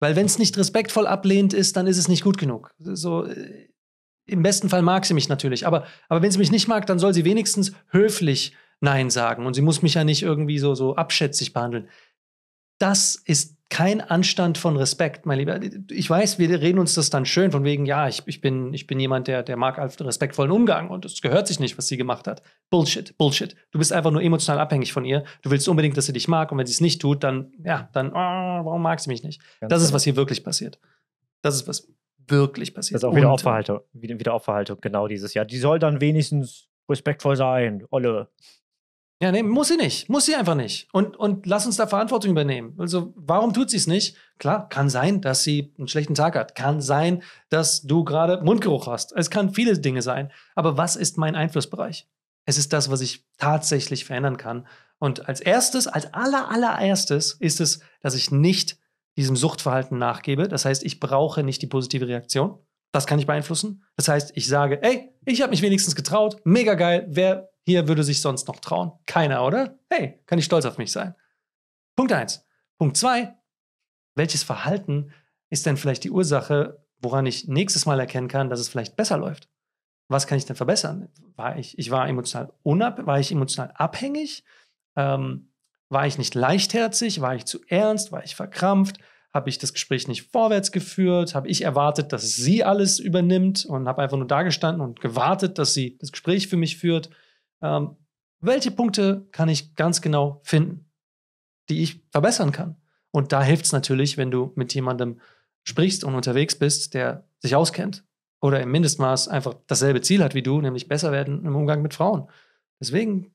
Weil wenn es nicht respektvoll ablehnt ist, dann ist es nicht gut genug. So, äh, Im besten Fall mag sie mich natürlich, aber, aber wenn sie mich nicht mag, dann soll sie wenigstens höflich Nein sagen und sie muss mich ja nicht irgendwie so, so abschätzig behandeln. Das ist kein Anstand von Respekt, mein Lieber. Ich weiß, wir reden uns das dann schön, von wegen, ja, ich, ich, bin, ich bin jemand, der, der mag respektvollen Umgang und es gehört sich nicht, was sie gemacht hat. Bullshit, Bullshit. Du bist einfach nur emotional abhängig von ihr. Du willst unbedingt, dass sie dich mag und wenn sie es nicht tut, dann, ja, dann, oh, warum mag sie mich nicht? Ganz das ist, genau. was hier wirklich passiert. Das ist, was wirklich passiert. Das ist auch wieder und, wieder, wieder genau dieses Jahr. Die soll dann wenigstens respektvoll sein, Olle. Ja, nee, muss sie nicht. Muss sie einfach nicht. Und, und lass uns da Verantwortung übernehmen. Also, warum tut sie es nicht? Klar, kann sein, dass sie einen schlechten Tag hat. Kann sein, dass du gerade Mundgeruch hast. Es kann viele Dinge sein. Aber was ist mein Einflussbereich? Es ist das, was ich tatsächlich verändern kann. Und als erstes, als aller, allererstes ist es, dass ich nicht diesem Suchtverhalten nachgebe. Das heißt, ich brauche nicht die positive Reaktion. Das kann ich beeinflussen. Das heißt, ich sage, ey, ich habe mich wenigstens getraut. Mega geil. Wer hier würde sich sonst noch trauen? Keiner, oder? Hey, kann ich stolz auf mich sein. Punkt eins. Punkt zwei. Welches Verhalten ist denn vielleicht die Ursache, woran ich nächstes Mal erkennen kann, dass es vielleicht besser läuft? Was kann ich denn verbessern? War ich, ich war emotional unab, war ich emotional abhängig? Ähm, war ich nicht leichtherzig? War ich zu ernst? War ich verkrampft? Habe ich das Gespräch nicht vorwärts geführt? Habe ich erwartet, dass sie alles übernimmt und habe einfach nur dagestanden und gewartet, dass sie das Gespräch für mich führt? ähm, welche Punkte kann ich ganz genau finden, die ich verbessern kann. Und da hilft es natürlich, wenn du mit jemandem sprichst und unterwegs bist, der sich auskennt oder im Mindestmaß einfach dasselbe Ziel hat wie du, nämlich besser werden im Umgang mit Frauen. Deswegen,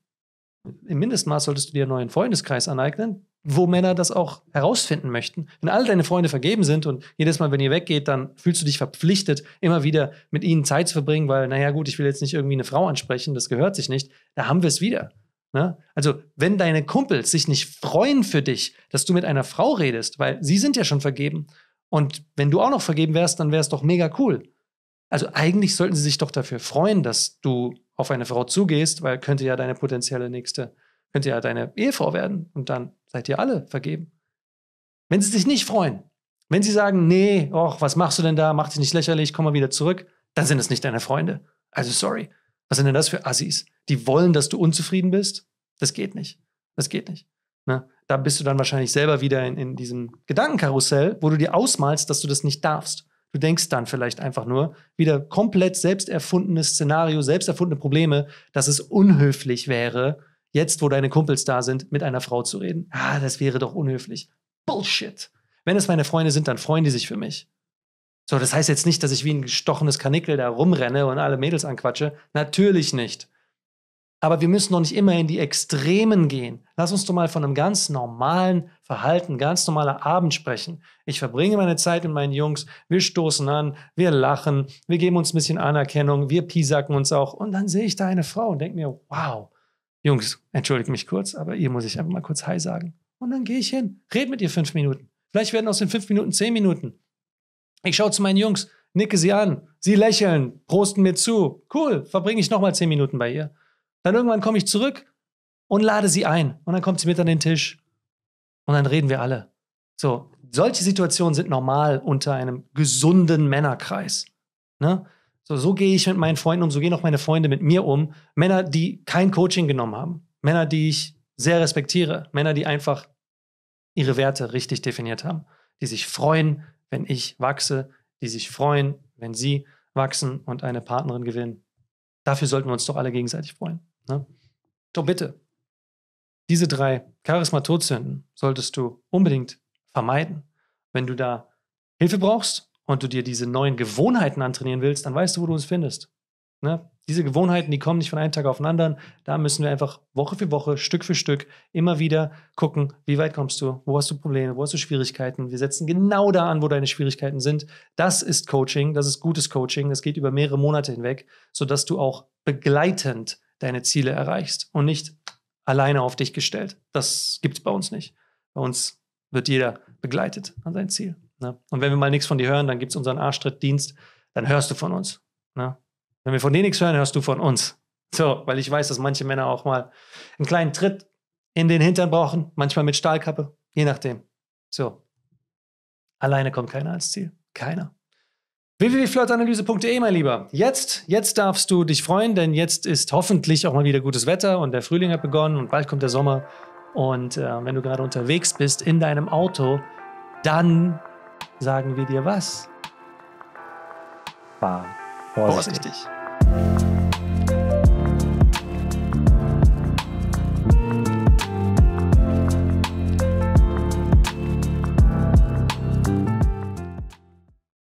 im Mindestmaß solltest du dir einen neuen Freundeskreis aneignen, wo Männer das auch herausfinden möchten. Wenn all deine Freunde vergeben sind und jedes Mal, wenn ihr weggeht, dann fühlst du dich verpflichtet, immer wieder mit ihnen Zeit zu verbringen, weil, naja gut, ich will jetzt nicht irgendwie eine Frau ansprechen, das gehört sich nicht, da haben wir es wieder. Ne? Also, wenn deine Kumpels sich nicht freuen für dich, dass du mit einer Frau redest, weil sie sind ja schon vergeben, und wenn du auch noch vergeben wärst, dann wäre es doch mega cool. Also eigentlich sollten sie sich doch dafür freuen, dass du auf eine Frau zugehst, weil könnte ja deine potenzielle nächste, könnte ja deine Ehefrau werden. Und dann seid ihr alle vergeben. Wenn sie sich nicht freuen, wenn sie sagen, nee, och, was machst du denn da, mach dich nicht lächerlich, komm mal wieder zurück, dann sind es nicht deine Freunde. Also sorry, was sind denn das für Assis? Die wollen, dass du unzufrieden bist? Das geht nicht. Das geht nicht. Na, ne? da bist du dann wahrscheinlich selber wieder in, in diesem Gedankenkarussell, wo du dir ausmalst, dass du das nicht darfst. Du denkst dann vielleicht einfach nur wieder komplett selbst erfundenes Szenario, selbst erfundene Probleme, dass es unhöflich wäre, jetzt, wo deine Kumpels da sind, mit einer Frau zu reden. Ah, das wäre doch unhöflich. Bullshit. Wenn es meine Freunde sind, dann freuen die sich für mich. So, das heißt jetzt nicht, dass ich wie ein gestochenes Kanickel da rumrenne und alle Mädels anquatsche. Natürlich nicht. Aber wir müssen doch nicht immer in die Extremen gehen. Lass uns doch mal von einem ganz normalen Verhalten, ganz normaler Abend sprechen. Ich verbringe meine Zeit mit meinen Jungs, wir stoßen an, wir lachen, wir geben uns ein bisschen Anerkennung, wir piesacken uns auch. Und dann sehe ich da eine Frau und denke mir, wow, Jungs, entschuldigt mich kurz, aber ihr muss ich einfach mal kurz Hi sagen. Und dann gehe ich hin, red mit ihr fünf Minuten. Vielleicht werden aus den fünf Minuten zehn Minuten. Ich schaue zu meinen Jungs, nicke sie an, sie lächeln, prosten mir zu. Cool, verbringe ich nochmal zehn Minuten bei ihr. Dann irgendwann komme ich zurück und lade sie ein. Und dann kommt sie mit an den Tisch. Und dann reden wir alle. So, solche Situationen sind normal unter einem gesunden Männerkreis. Ne? So, so gehe ich mit meinen Freunden um, so gehen auch meine Freunde mit mir um. Männer, die kein Coaching genommen haben. Männer, die ich sehr respektiere. Männer, die einfach ihre Werte richtig definiert haben. Die sich freuen, wenn ich wachse. Die sich freuen, wenn sie wachsen und eine Partnerin gewinnen. Dafür sollten wir uns doch alle gegenseitig freuen. Ne? Doch bitte, diese drei charisma Charismatodsünden solltest du unbedingt vermeiden. Wenn du da Hilfe brauchst, und du dir diese neuen Gewohnheiten antrainieren willst, dann weißt du, wo du uns findest. Ne? Diese Gewohnheiten, die kommen nicht von einem Tag auf den anderen. Da müssen wir einfach Woche für Woche, Stück für Stück immer wieder gucken, wie weit kommst du, wo hast du Probleme, wo hast du Schwierigkeiten. Wir setzen genau da an, wo deine Schwierigkeiten sind. Das ist Coaching, das ist gutes Coaching. Das geht über mehrere Monate hinweg, sodass du auch begleitend deine Ziele erreichst und nicht alleine auf dich gestellt. Das gibt es bei uns nicht. Bei uns wird jeder begleitet an sein Ziel. Ne? Und wenn wir mal nichts von dir hören, dann gibt es unseren Arschtrittdienst, dann hörst du von uns. Ne? Wenn wir von dir nichts hören, hörst du von uns. So, weil ich weiß, dass manche Männer auch mal einen kleinen Tritt in den Hintern brauchen, manchmal mit Stahlkappe, je nachdem. So. Alleine kommt keiner ans Ziel. Keiner www.flirtanalyse.de, mein Lieber. Jetzt, jetzt darfst du dich freuen, denn jetzt ist hoffentlich auch mal wieder gutes Wetter und der Frühling hat begonnen und bald kommt der Sommer. Und äh, wenn du gerade unterwegs bist in deinem Auto, dann sagen wir dir was? War vorsichtig. vorsichtig.